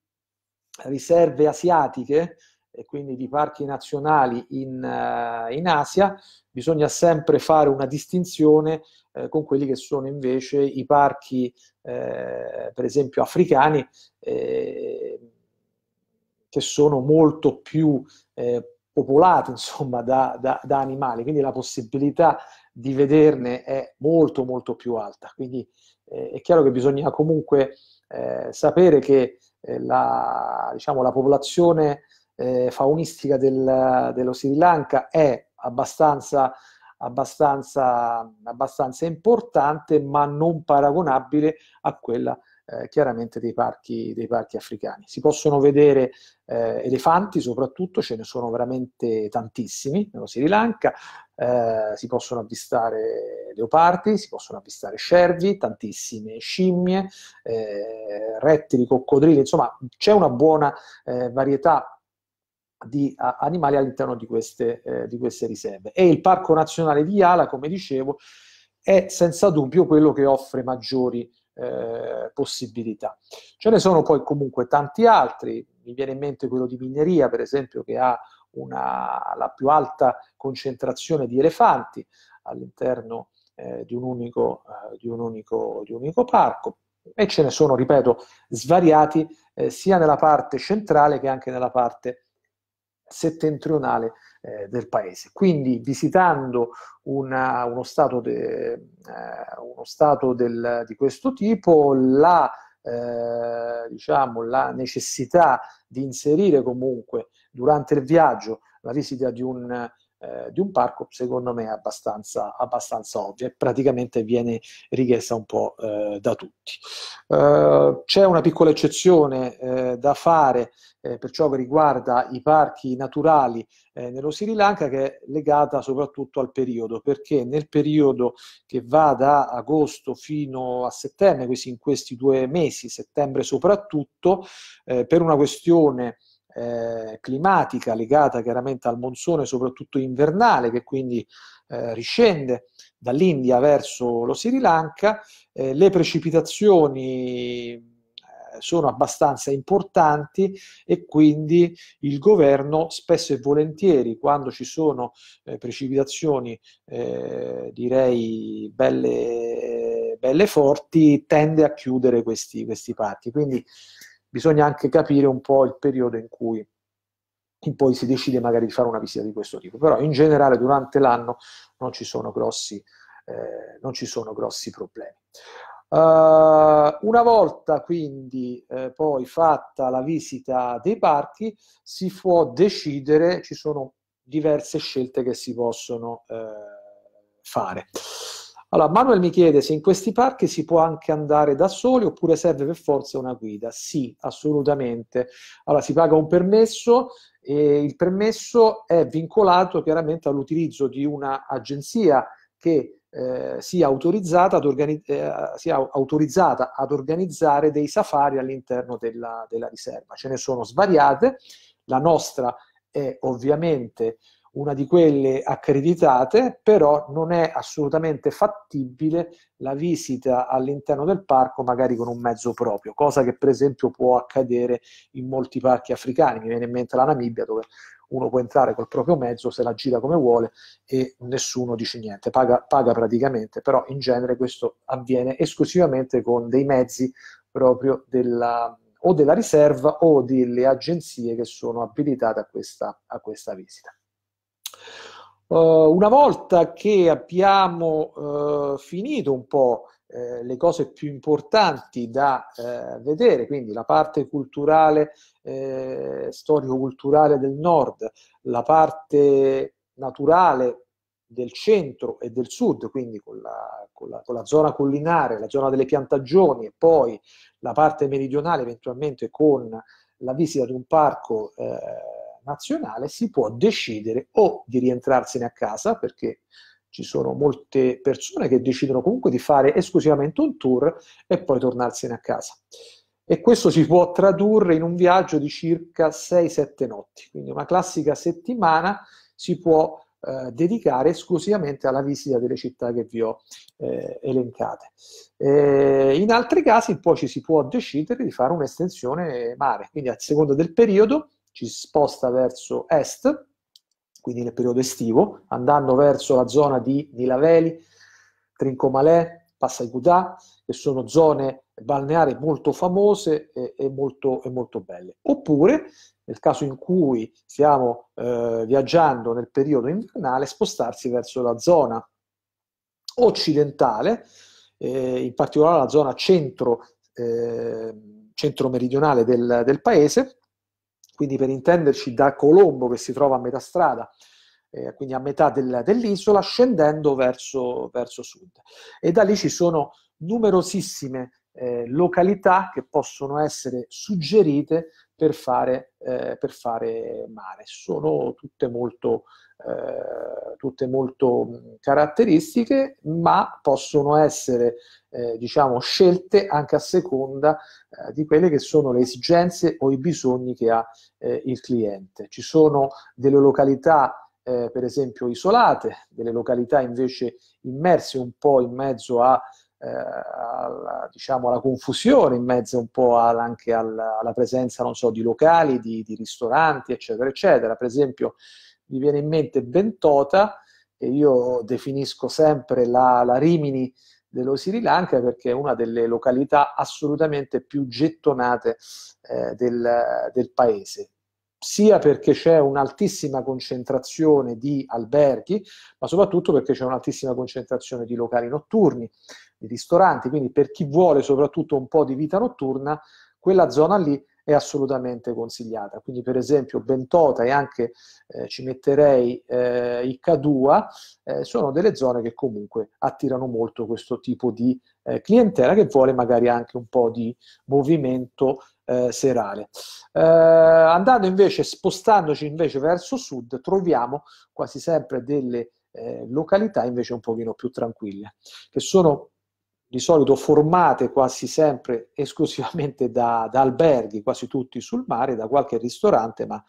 riserve asiatiche, e quindi di parchi nazionali in, uh, in Asia, bisogna sempre fare una distinzione eh, con quelli che sono invece i parchi, eh, per esempio, africani, eh, che sono molto più eh, popolati insomma, da, da, da, animali, quindi la possibilità di vederne è molto molto più alta. Quindi eh, è chiaro che bisogna comunque sapere che la, diciamo, la popolazione eh, faunistica del, dello Sri Lanka è abbastanza, abbastanza, abbastanza, importante, ma non paragonabile a quella eh, chiaramente dei parchi, dei parchi, africani. Si possono vedere eh, elefanti, soprattutto ce ne sono veramente tantissimi nello Sri Lanka, eh, si possono avvistare leopardi, si possono avvistare cervi, tantissime scimmie, eh, rettili, coccodrilli, insomma c'è una buona eh, varietà di animali all'interno di queste, eh, di queste riserve. E il Parco Nazionale di Yala, come dicevo, è senza dubbio quello che offre maggiori eh, possibilità. Ce ne sono poi comunque tanti altri, mi viene in mente quello di Mineria, per esempio, che ha una, la più alta concentrazione di elefanti all'interno eh, di, un unico, eh, di, un unico, di, un unico, parco e ce ne sono, ripeto, svariati eh, sia nella parte centrale che anche nella parte settentrionale eh, del paese. Quindi visitando una, uno stato, de, eh, uno stato del, di questo tipo, la, eh, diciamo, la necessità di inserire comunque durante il viaggio la visita di un eh, di un parco, secondo me è abbastanza, abbastanza ovvia e praticamente viene richiesta un po' eh, da tutti. Eh, c'è una piccola eccezione eh, da fare eh, per ciò che riguarda i parchi naturali nello Sri Lanka che è legata soprattutto al periodo, perché nel periodo che va da agosto fino a settembre, quindi in questi due mesi, settembre soprattutto, per una questione eh, climatica legata chiaramente al monsone, soprattutto invernale, che quindi eh, riscende dall'India verso lo Sri Lanka, eh, le precipitazioni eh, sono abbastanza importanti e quindi il governo spesso e volentieri quando ci sono eh, precipitazioni eh, direi belle, belle, forti tende a chiudere questi, questi parchi. Quindi bisogna anche capire un po' il periodo in cui in poi si decide magari di fare una visita di questo tipo, però in generale durante l'anno non ci sono grossi, eh, non ci sono grossi problemi. Uh, una volta quindi eh, poi fatta la visita dei parchi si può decidere, ci sono diverse scelte che si possono eh, fare. Allora, Manuel mi chiede se in questi parchi si può anche andare da soli oppure serve per forza una guida. Sì, assolutamente. Allora, si paga un permesso e il permesso è vincolato chiaramente all'utilizzo di un'agenzia che eh, sia, autorizzata ad organi- eh, sia autorizzata ad organizzare dei safari all'interno della, della riserva. Ce ne sono svariate. La nostra è ovviamente una di quelle accreditate, però non è assolutamente fattibile la visita all'interno del parco magari con un mezzo proprio, cosa che per esempio può accadere in molti parchi africani, mi viene in mente la Namibia dove uno può entrare col proprio mezzo, se la gira come vuole e nessuno dice niente, paga, paga praticamente, però in genere questo avviene esclusivamente con dei mezzi proprio della, o della riserva o delle agenzie che sono abilitate a questa, a questa visita. Uh, una volta che abbiamo uh, finito un po' eh, le cose più importanti da eh, vedere, quindi la parte culturale, eh, storico-culturale del nord, la parte naturale del centro e del sud, quindi con la, con, la, con la, zona collinare, la zona delle piantagioni e poi la parte meridionale eventualmente con la visita di un parco eh, nazionale, si può decidere o di rientrarsene a casa, perché ci sono molte persone che decidono comunque di fare esclusivamente un tour e poi tornarsene a casa. E questo si può tradurre in un viaggio di circa 6-7 notti, quindi una classica settimana si può eh, dedicare esclusivamente alla visita delle città che vi ho eh, elencate. Eh, in altri casi poi ci si può decidere di fare un'estensione mare, quindi a seconda del periodo ci si sposta verso est, quindi nel periodo estivo, andando verso la zona di Nilaveli, Trincomalè, Passaicutà, che sono zone balneari molto famose e, e, molto, e, molto, belle. Oppure, nel caso in cui stiamo eh, viaggiando nel periodo invernale, spostarsi verso la zona occidentale, eh, in particolare la zona centro, eh, centro-meridionale del, del paese, quindi per intenderci da Colombo che si trova a metà strada, eh, quindi a metà del, dell'isola, scendendo verso, verso, sud. E da lì ci sono numerosissime eh, località che possono essere suggerite per fare, eh, per fare mare. Sono tutte molto eh, tutte molto mm, caratteristiche, ma possono essere eh, diciamo, scelte anche a seconda eh, di quelle che sono le esigenze o i bisogni che ha eh, il cliente. Ci sono delle località eh, per esempio isolate, delle località invece immerse un po' in mezzo a, eh, alla, diciamo, alla, confusione, in mezzo un po' alla, anche alla, alla presenza so, di locali, di, di ristoranti, eccetera, eccetera. Per esempio mi viene in mente Bentota, che io definisco sempre la, la Rimini dello Sri Lanka perché è una delle località assolutamente più gettonate eh, del, del, paese sia perché c'è un'altissima concentrazione di alberghi, ma soprattutto perché c'è un'altissima concentrazione di locali notturni, di ristoranti, quindi per chi vuole soprattutto un po' di vita notturna, quella zona lì è assolutamente consigliata. Quindi per esempio Bentota e anche eh, ci metterei eh, Icadua, eh, sono delle zone che comunque attirano molto questo tipo di eh, clientela che vuole magari anche un po' di movimento eh, serale. Eh, andando invece, spostandoci invece verso sud, troviamo quasi sempre delle eh, località invece un pochino più tranquille, che sono di solito formate quasi sempre esclusivamente da, da, alberghi, quasi tutti sul mare, da qualche ristorante, ma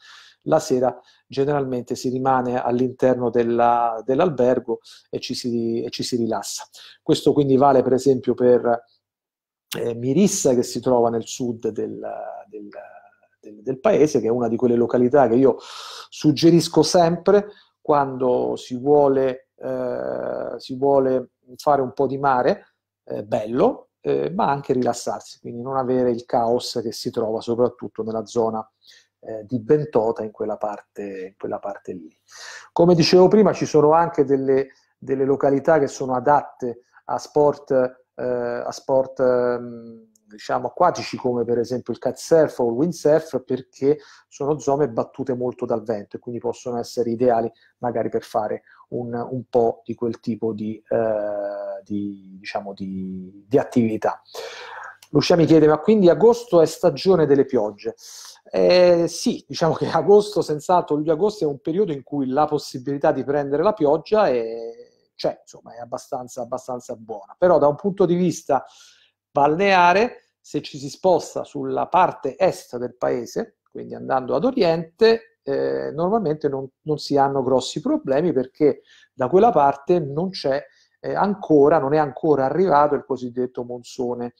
la sera generalmente si rimane all'interno della, dell'albergo e ci, si, e ci, si, rilassa. Questo quindi vale per esempio per eh, Mirissa che si trova nel sud del, del, del, del paese, che è una di quelle località che io suggerisco sempre quando si vuole, eh, si vuole fare un po' di mare eh, bello, eh, ma anche rilassarsi, quindi non avere il caos che si trova soprattutto nella zona eh, di Bentota in quella, parte, in quella, parte, lì. Come dicevo prima, ci sono anche delle, delle località che sono adatte a sport, eh, a sport mh, ehm, diciamo, acquatici come per esempio il kitesurf o il windsurf perché sono zone battute molto dal vento e quindi possono essere ideali magari per fare un, un po' di quel tipo di, eh, di, diciamo, di, di attività. Lucia mi chiede, ma quindi agosto è stagione delle piogge? Eh, sì, diciamo che agosto, senz'altro, luglio-agosto è un periodo in cui la possibilità di prendere la pioggia è, cioè, insomma, è abbastanza, abbastanza buona. Però da un punto di vista balneare, se ci si sposta sulla parte est del paese, quindi andando ad oriente, eh, normalmente non, non, si hanno grossi problemi perché da quella parte non c'è eh, ancora, non è ancora arrivato il cosiddetto monsone,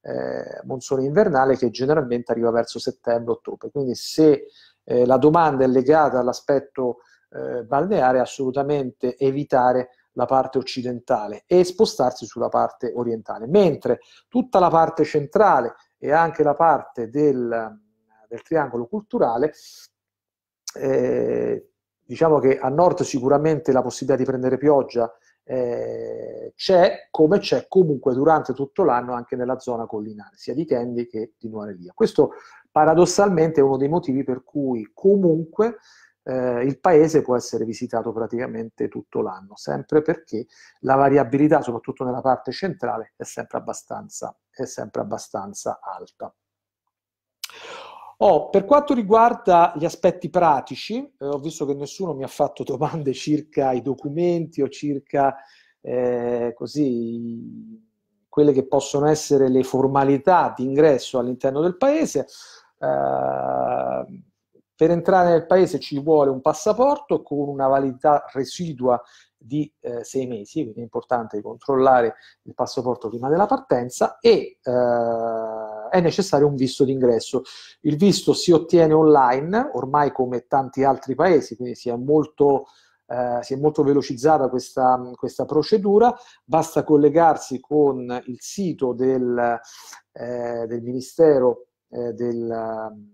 eh, monsone invernale che generalmente arriva verso settembre-ottobre. Quindi se eh, la domanda è legata all'aspetto eh, balneare, assolutamente evitare la parte occidentale e spostarsi sulla parte orientale, mentre tutta la parte centrale e anche la parte del, del triangolo culturale, eh, diciamo che a nord sicuramente la possibilità di prendere pioggia eh, c'è, come c'è comunque durante tutto l'anno anche nella zona collinare, sia di Kendi che di Nuarelia. Questo paradossalmente è uno dei motivi per cui comunque eh, il paese può essere visitato praticamente tutto l'anno, sempre perché la variabilità, soprattutto nella parte centrale, è sempre abbastanza, è sempre abbastanza alta. Oh, per quanto riguarda gli aspetti pratici, eh, ho visto che nessuno mi ha fatto domande circa i documenti o circa eh, così, quelle che possono essere le formalità di ingresso all'interno del paese. Eh, per entrare nel paese ci vuole un passaporto con una validità residua di eh, sei mesi, quindi è importante controllare il passaporto prima della partenza e eh, è necessario un visto d'ingresso. Il visto si ottiene online, ormai come tanti altri paesi, quindi si è molto, eh, si è molto velocizzata questa, questa, procedura, basta collegarsi con il sito del, eh, del Ministero eh, del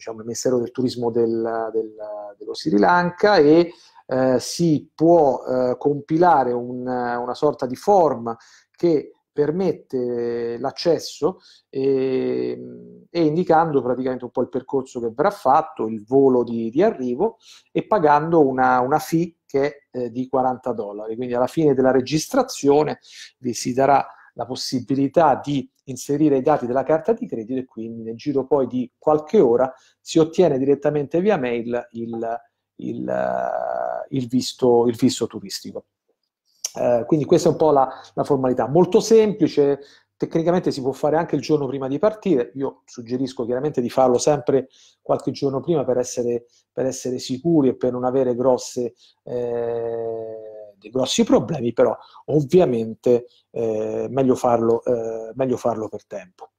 diciamo, il Ministero del Turismo del, del, dello Sri Lanka e eh, si può eh, compilare un, una sorta di form che permette l'accesso e, ehm, e, indicando praticamente un po' il percorso che verrà fatto, il volo di, di arrivo e pagando una, una fee che è eh, di 40 dollari. Quindi alla fine della registrazione vi si darà la possibilità di inserire i dati della carta di credito e quindi nel giro poi di qualche ora si ottiene direttamente via mail il, il, eh, il, visto, il visto, turistico. Eh, quindi questa è un po' la, la formalità, molto semplice, tecnicamente si può fare anche il giorno prima di partire, io suggerisco chiaramente di farlo sempre qualche giorno prima per essere, per essere sicuri e per non avere grosse... Eh, dei grossi problemi, però ovviamente eh, meglio, farlo, eh, meglio, farlo, per tempo.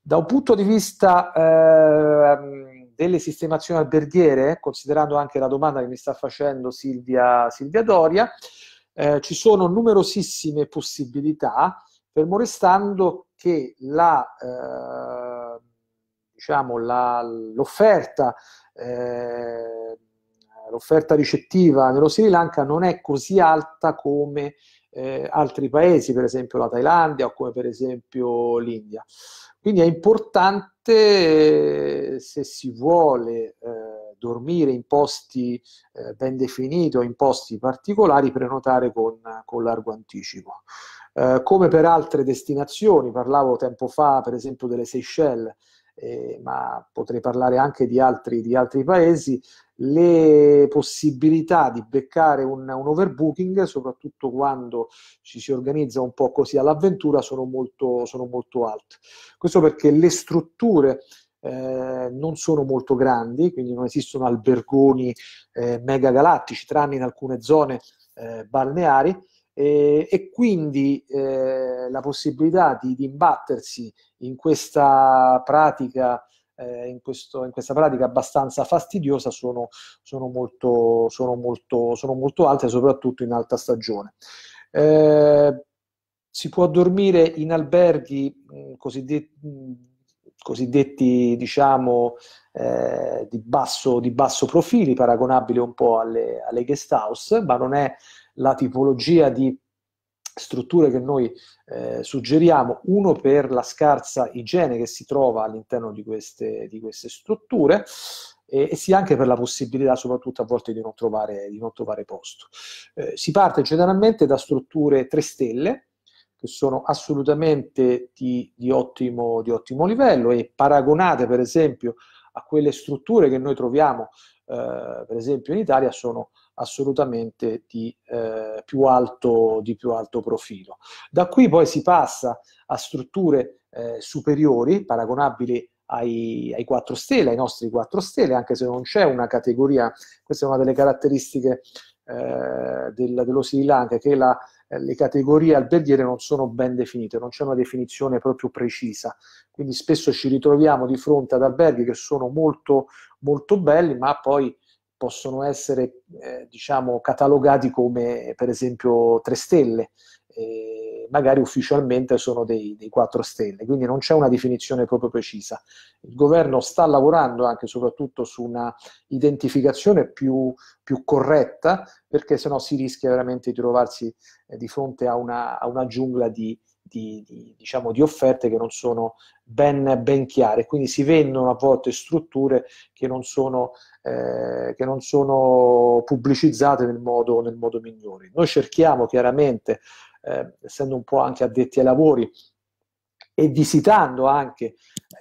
Da un punto di vista eh, delle sistemazioni alberghiere, considerando anche la domanda che mi sta facendo Silvia, Silvia Doria, eh, ci sono numerosissime possibilità, fermo restando che la, eh, diciamo, la, l'offerta eh, l'offerta ricettiva nello Sri Lanka non è così alta come eh, altri paesi, per esempio la Thailandia o come per esempio l'India. Quindi è importante eh, se si vuole eh, dormire in posti eh, ben definiti o in posti particolari prenotare con, con largo anticipo. Eh, come per altre destinazioni, parlavo tempo fa per esempio delle Seychelles, eh, ma potrei parlare anche di altri, di altri, paesi, le possibilità di beccare un, un, overbooking, soprattutto quando ci si organizza un po' così all'avventura, sono molto, sono molto alte. Questo perché le strutture eh, non sono molto grandi, quindi non esistono albergoni eh, mega tranne in alcune zone eh, balneari, e, eh, e quindi eh, la possibilità di, di, imbattersi in questa pratica eh, in, questo, in, questa pratica abbastanza fastidiosa sono, sono, molto, sono, molto, sono molto alte soprattutto in alta stagione eh, si può dormire in alberghi mh, mm, cosiddetti, mh, mm, cosiddetti diciamo eh, di, basso, di basso profili, paragonabili un po' alle, alle guest house, ma non è la tipologia di strutture che noi eh, suggeriamo, uno per la scarsa igiene che si trova all'interno di queste, di queste strutture e, e sia anche per la possibilità soprattutto a volte di non trovare, di non trovare posto. Eh, si parte generalmente da strutture 3 stelle, che sono assolutamente di, di, ottimo, di ottimo livello e paragonate per esempio a quelle strutture che noi troviamo eh, per esempio in Italia sono assolutamente di, eh, più alto, di, più alto, profilo. Da qui poi si passa a strutture eh, superiori, paragonabili ai, ai 4 stelle, ai nostri 4 stelle, anche se non c'è una categoria, questa è una delle caratteristiche eh, del, dello Sri Lanka, che la, eh, le categorie alberghiere non sono ben definite, non c'è una definizione proprio precisa. Quindi spesso ci ritroviamo di fronte ad alberghi che sono molto, molto belli, ma poi possono essere eh, diciamo, catalogati come per esempio 3 stelle, eh, magari ufficialmente sono dei, dei 4 stelle, quindi non c'è una definizione proprio precisa. Il governo sta lavorando anche soprattutto su una identificazione più, più corretta, perché sennò si rischia veramente di trovarsi eh, di fronte a una, a una giungla di, di, di, diciamo, di offerte che non sono ben, ben, chiare, quindi si vendono a volte strutture che non sono, eh, che non sono pubblicizzate nel modo, nel modo, migliore. Noi cerchiamo chiaramente, eh, essendo un po' anche addetti ai lavori e visitando anche eh,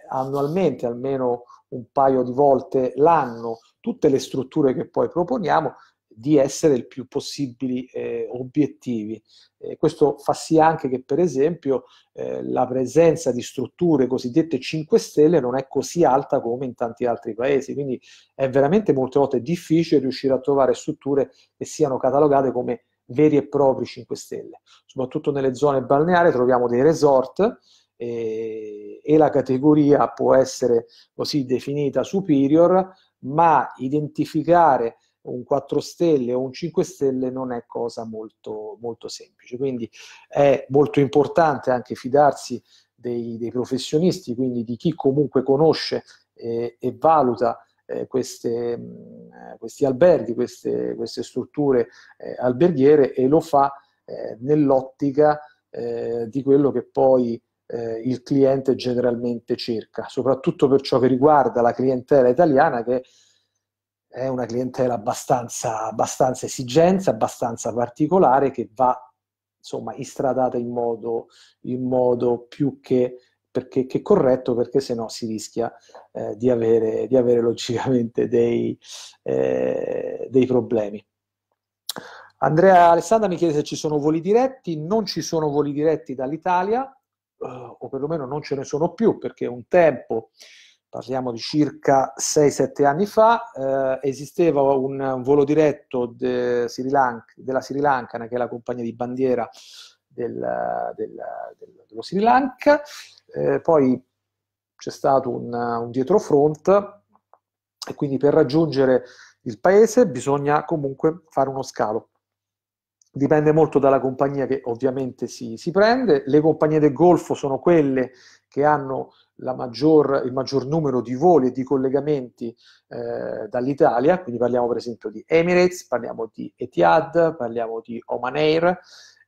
annualmente almeno un paio di volte l'anno tutte le strutture che poi proponiamo, di essere il più possibili eh, obiettivi. Eh, questo fa sì anche che, per esempio, eh, la presenza di strutture cosiddette 5 stelle non è così alta come in tanti altri paesi, quindi è veramente molte volte difficile riuscire a trovare strutture che siano catalogate come veri e propri 5 stelle. Soprattutto nelle zone balneari troviamo dei resort eh, e la categoria può essere così definita superior, ma identificare un 4 stelle o un 5 stelle non è cosa molto, molto semplice. Quindi è molto importante anche fidarsi dei, dei professionisti, quindi di chi comunque conosce eh, e valuta eh, queste, mh, questi alberghi, queste, queste strutture eh, alberghiere e lo fa eh, nell'ottica eh, di quello che poi eh, il cliente generalmente cerca, soprattutto per ciò che riguarda la clientela italiana che è è una clientela abbastanza, abbastanza esigente, abbastanza particolare, che va insomma istradata in modo, in modo più che, perché, che corretto, perché sennò si rischia eh, di, avere, di, avere, logicamente dei, eh, dei problemi. Andrea Alessandra mi chiede se ci sono voli diretti, non ci sono voli diretti dall'Italia, eh, o perlomeno non ce ne sono più, perché un tempo parliamo di circa 6-7 anni fa, eh, esisteva un, un, volo diretto de Sri Lanka, della Sri Lankana, che è la compagnia di bandiera del, del, del, dello Sri Lanka, eh, poi c'è stato un, un dietrofront e quindi per raggiungere il paese bisogna comunque fare uno scalo dipende molto dalla compagnia che ovviamente si, si, prende. Le compagnie del Golfo sono quelle che hanno maggior, il maggior numero di voli e di collegamenti eh, dall'Italia, quindi parliamo per esempio di Emirates, parliamo di Etihad, parliamo di Oman Air,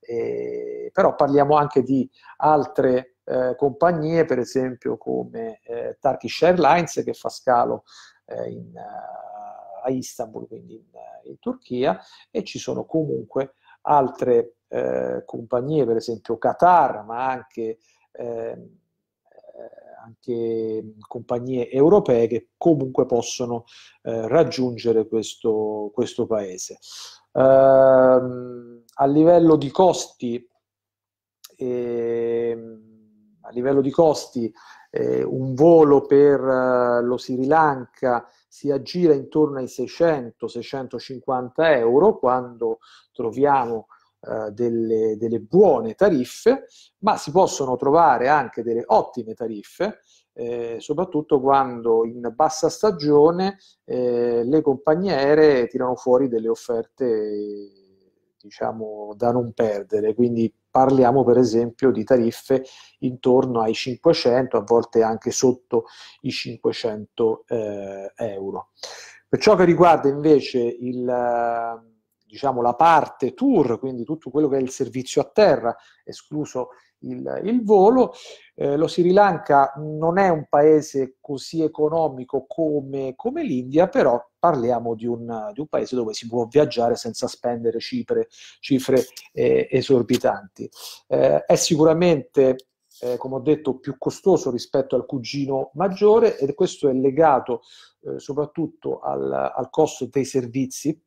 eh, però parliamo anche di altre eh, compagnie, per esempio come eh, Turkish Airlines che fa scalo eh, in, eh, a Istanbul, quindi in, eh, in Turchia, e ci sono comunque altre eh, compagnie, per esempio Qatar, ma anche, ehm, eh, anche compagnie europee che comunque possono eh, raggiungere questo, questo paese. Ehm, a livello di costi, ehm, a livello di costi eh, un volo per eh, lo Sri Lanka si aggira intorno ai 600-650 euro quando troviamo eh, delle, delle, buone tariffe, ma si possono trovare anche delle ottime tariffe, eh, soprattutto quando in bassa stagione eh, le compagnie aeree tirano fuori delle offerte diciamo da non perdere, quindi parliamo per esempio di tariffe intorno ai 500, a volte anche sotto i 500 eh, euro. Per ciò che riguarda invece il diciamo, la parte tour, quindi tutto quello che è il servizio a terra, escluso il, il volo. Eh, lo Sri Lanka non è un paese così economico come, come l'India, però parliamo di un, di un, paese dove si può viaggiare senza spendere cifre, cifre eh, esorbitanti. Eh, è sicuramente eh, come ho detto, più costoso rispetto al cugino maggiore e questo è legato eh, soprattutto al, al, costo dei servizi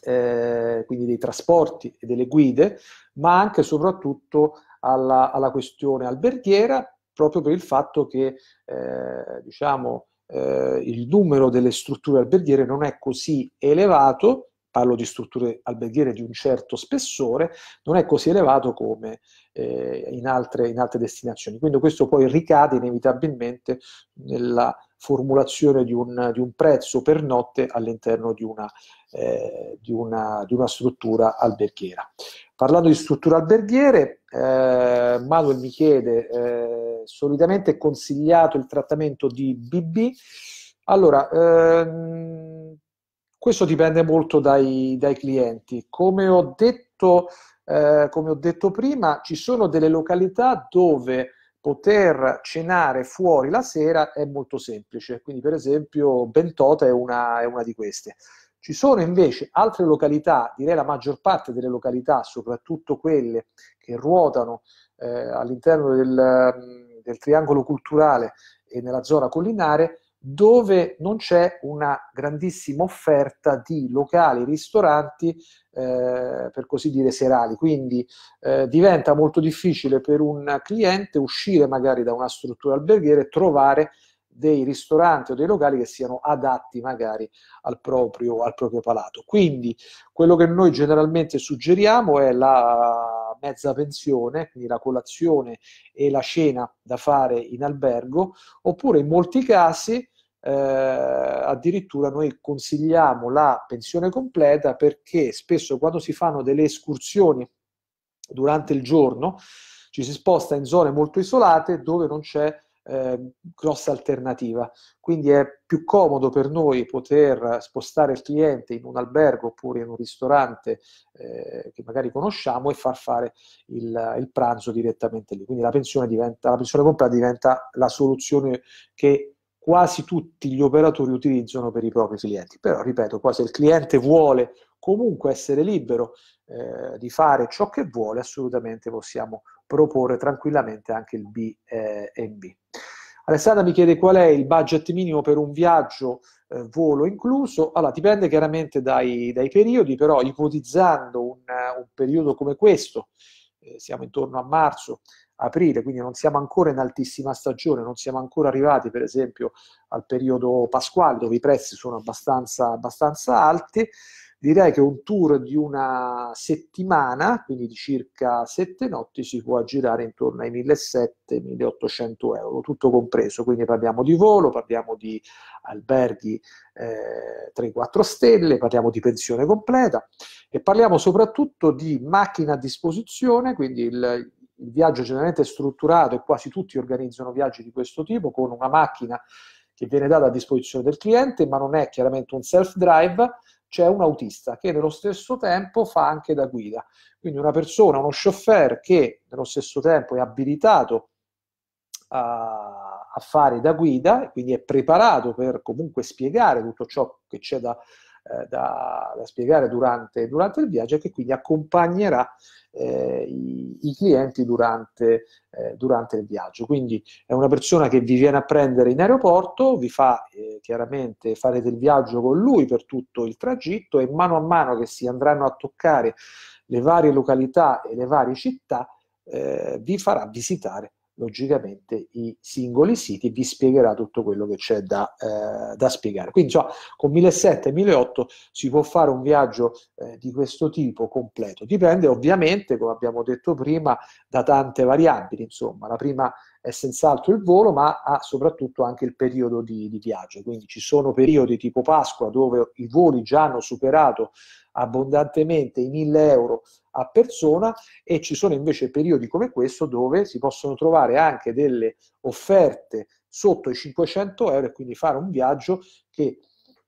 eh, quindi dei trasporti e delle guide, ma anche e soprattutto alla, alla questione alberghiera, proprio per il fatto che eh, diciamo, eh, il numero delle strutture alberghiere non è così elevato parlo di strutture alberghiere di un certo spessore, non è così elevato come eh, in, altre, in, altre, destinazioni. Quindi questo poi ricade inevitabilmente nella formulazione di un, di un prezzo per notte all'interno di una, eh, di una, di una struttura alberghiera. Parlando di strutture alberghiere, eh, Manuel mi chiede, eh, solitamente è consigliato il trattamento di BB. Allora, ehm, questo dipende molto dai, dai clienti. Come ho, detto, eh, come ho detto prima, ci sono delle località dove poter cenare fuori la sera è molto semplice, quindi per esempio Bentota è una, è una di queste. Ci sono invece altre località, direi la maggior parte delle località, soprattutto quelle che ruotano eh, all'interno del, mm, del triangolo culturale e nella zona collinare, dove non c'è una grandissima offerta di locali, ristoranti, eh, per così dire, serali. Quindi eh, diventa molto difficile per un cliente uscire magari da una struttura alberghiera e trovare dei ristoranti o dei locali che siano adatti magari al proprio, al proprio palato. Quindi quello che noi generalmente suggeriamo è la mezza pensione, quindi la colazione e la cena da fare in albergo, oppure in molti casi eh, addirittura noi consigliamo la pensione completa perché spesso quando si fanno delle escursioni durante il giorno ci si sposta in zone molto isolate dove non c'è eh, grossa alternativa. Quindi è più comodo per noi poter spostare il cliente in un albergo oppure in un ristorante eh, che magari conosciamo e far fare il, il pranzo direttamente lì. Quindi la pensione, diventa, la pensione completa diventa la soluzione che quasi tutti gli operatori utilizzano per i propri clienti. Però, ripeto, qua se il cliente vuole comunque essere libero eh, di fare ciò che vuole, assolutamente possiamo proporre tranquillamente anche il BNB. Alessandra mi chiede qual è il budget minimo per un viaggio eh, volo incluso. Allora, dipende chiaramente dai, dai periodi, però ipotizzando un, un periodo come questo, eh, siamo intorno a marzo, aprile, quindi non siamo ancora in altissima stagione, non siamo ancora arrivati per esempio al periodo pasquale dove i prezzi sono abbastanza, abbastanza alti, direi che un tour di una settimana, quindi di circa sette notti, si può aggirare intorno ai 1.700-1.800 euro, tutto compreso, quindi parliamo di volo, parliamo di alberghi eh, 3-4 stelle, parliamo di pensione completa e parliamo soprattutto di macchina a disposizione, quindi il, il viaggio generalmente è strutturato e quasi tutti organizzano viaggi di questo tipo con una macchina che viene data a disposizione del cliente, ma non è chiaramente un self-drive, c'è un autista che nello stesso tempo fa anche da guida. Quindi una persona, uno chauffeur che nello stesso tempo è abilitato a, a fare da guida, quindi è preparato per comunque spiegare tutto ciò che c'è da, fare eh, da, da, spiegare durante, durante, il viaggio e che quindi accompagnerà eh, i, i, clienti durante, eh, durante, il viaggio. Quindi è una persona che vi viene a prendere in aeroporto, vi fa eh, chiaramente fare del viaggio con lui per tutto il tragitto e mano a mano che si andranno a toccare le varie località e le varie città, eh, vi farà visitare logicamente i singoli siti vi spiegherà tutto quello che c'è da, eh, da spiegare. Quindi insomma, con 1.700 e 1.800 si può fare un viaggio eh, di questo tipo completo. Dipende ovviamente, come abbiamo detto prima, da tante variabili. Insomma, la prima è senz'altro il volo, ma ha soprattutto anche il periodo di, di viaggio. Quindi ci sono periodi tipo Pasqua dove i voli già hanno superato abbondantemente i 1.000 euro a persona e ci sono invece periodi come questo dove si possono trovare anche delle offerte sotto i 500 euro e quindi fare un viaggio che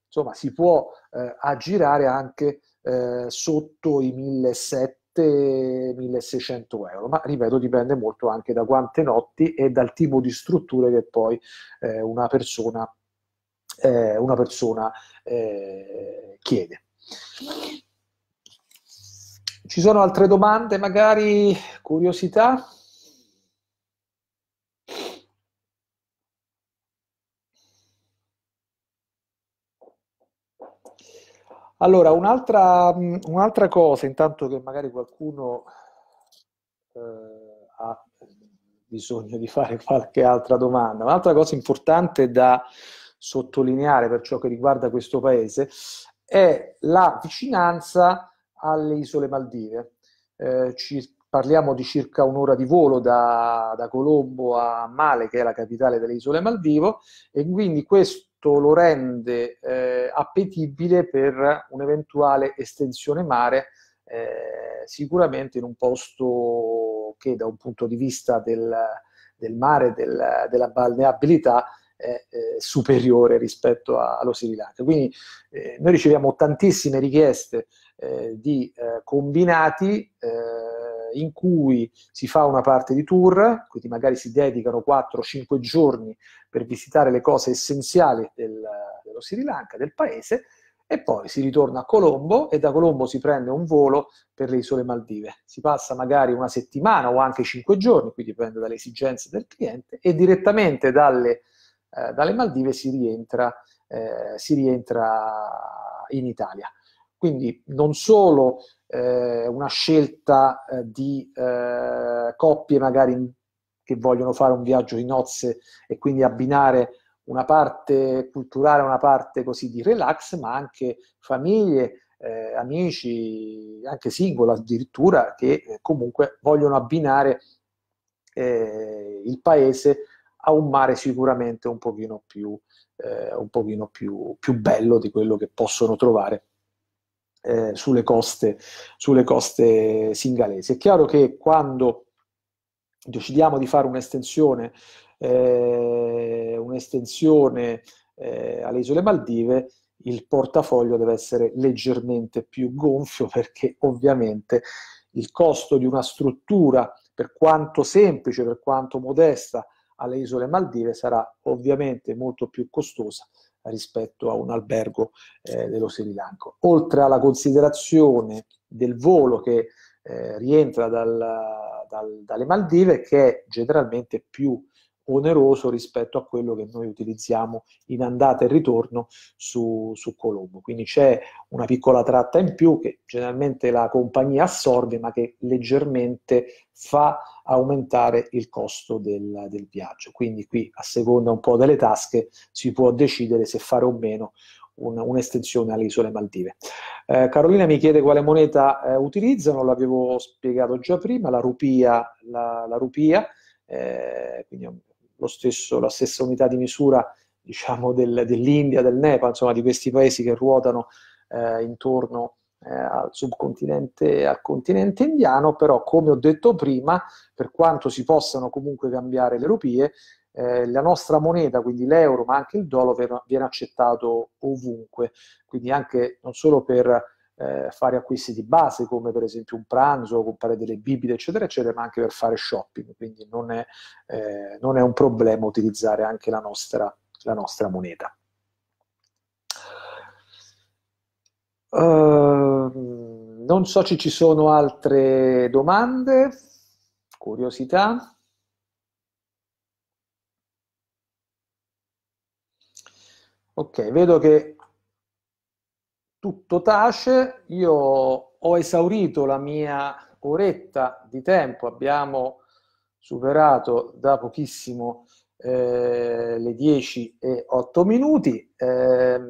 insomma si può eh, aggirare anche eh, sotto i 1700-1600 euro, ma ripeto dipende molto anche da quante notti e dal tipo di strutture che poi eh, una persona, eh, una persona eh, chiede. Ci sono altre domande, magari curiosità? Allora, un'altra, un'altra cosa, intanto che magari qualcuno eh, ha bisogno di fare qualche altra domanda, un'altra cosa importante da sottolineare per ciò che riguarda questo paese è la vicinanza alle isole Maldive. Eh, ci parliamo di circa un'ora di volo da, da, Colombo a Male, che è la capitale delle isole Maldive, e quindi questo lo rende eh, appetibile per un'eventuale estensione mare, eh, sicuramente in un posto che da un punto di vista del, del mare, del, della balneabilità, è, eh, superiore rispetto a, allo Sri Lanka. Quindi eh, noi riceviamo tantissime richieste eh, di eh, combinati eh, in cui si fa una parte di tour, quindi magari si dedicano 4-5 giorni per visitare le cose essenziali del, dello Sri Lanka, del paese, e poi si ritorna a Colombo e da Colombo si prende un volo per le isole Maldive. Si passa magari una settimana o anche 5 giorni, quindi dipende dalle esigenze del cliente, e direttamente dalle, eh, dalle Maldive si rientra, eh, si rientra, in Italia. Quindi non solo eh, una scelta eh, di eh, coppie magari in, che vogliono fare un viaggio di nozze e quindi abbinare una parte culturale, una parte così di relax, ma anche famiglie, eh, amici, anche singola addirittura, che eh, comunque vogliono abbinare eh, il paese a un mare sicuramente un pochino più, un pochino più, più bello di quello che possono trovare eh, sulle, coste, sulle coste singalesi. È chiaro che quando decidiamo di fare un'estensione, eh, un'estensione eh, alle isole Maldive, il portafoglio deve essere leggermente più gonfio perché ovviamente il costo di una struttura, per quanto semplice, per quanto modesta, alle isole Maldive sarà ovviamente molto più costosa rispetto a un albergo eh, dello Sri Lanka. Oltre alla considerazione del volo che eh, rientra dal, dal, dalle Maldive, che è generalmente più oneroso rispetto a quello che noi utilizziamo in andata e ritorno su, su Colombo. Quindi c'è una piccola tratta in più che generalmente la compagnia assorbe, ma che leggermente fa aumentare il costo del, del viaggio. Quindi qui a seconda un po' delle tasche si può decidere se fare o meno un'estensione alle isole Maldive. Eh, Carolina mi chiede quale moneta eh, utilizzano, l'avevo spiegato già prima, la rupia, la, la rupia eh, quindi lo stesso, la stessa unità di misura diciamo, del, dell'India, del Nepal, insomma di questi paesi che ruotano eh, intorno eh, al subcontinente, al continente indiano, però come ho detto prima, per quanto si possano comunque cambiare le rupie, eh, la nostra moneta, quindi l'euro, ma anche il dollaro, viene accettato ovunque, quindi anche non solo per eh, fare acquisti di base come per esempio un pranzo, comprare delle bibite eccetera eccetera, ma anche per fare shopping, quindi non è, eh, non è un problema utilizzare anche la nostra, la nostra moneta. Uh, non so se ci sono altre domande, curiosità. Ok, vedo che tutto tace, io ho esaurito la mia oretta di tempo, abbiamo superato da pochissimo eh, le 10 e 8 minuti, eh,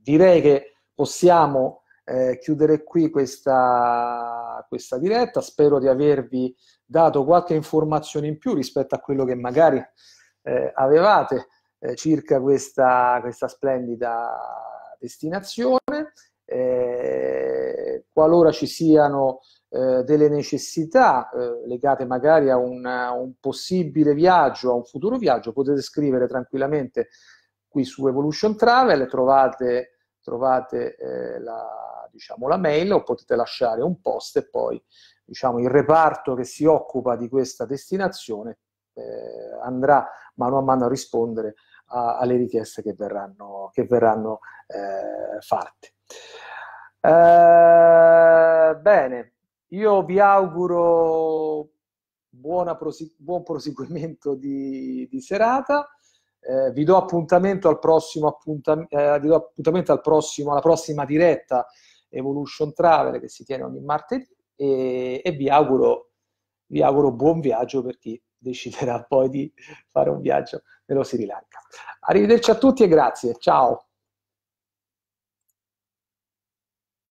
direi che possiamo eh, chiudere qui questa, questa diretta, spero di avervi dato qualche informazione in più rispetto a quello che magari eh, avevate eh, circa questa, questa splendida destinazione, eh, qualora ci siano eh, delle necessità eh, legate magari a un, a un, possibile viaggio, a un futuro viaggio, potete scrivere tranquillamente qui su Evolution Travel, trovate, trovate eh, la, diciamo, la mail o potete lasciare un post e poi diciamo, il reparto che si occupa di questa destinazione eh, andrà mano a mano a rispondere a, alle richieste che verranno, che verranno eh, fatte. Eh, bene, io vi auguro prosegu buon proseguimento di, di serata. Eh, vi do appuntamento, al prossimo appuntam eh, vi do appuntamento al prossimo, alla prossima diretta Evolution Travel che si tiene ogni martedì e, e vi, auguro, vi auguro buon viaggio per chi deciderà poi di fare un viaggio nello Sri Lanka. Arrivederci a tutti e grazie. Ciao.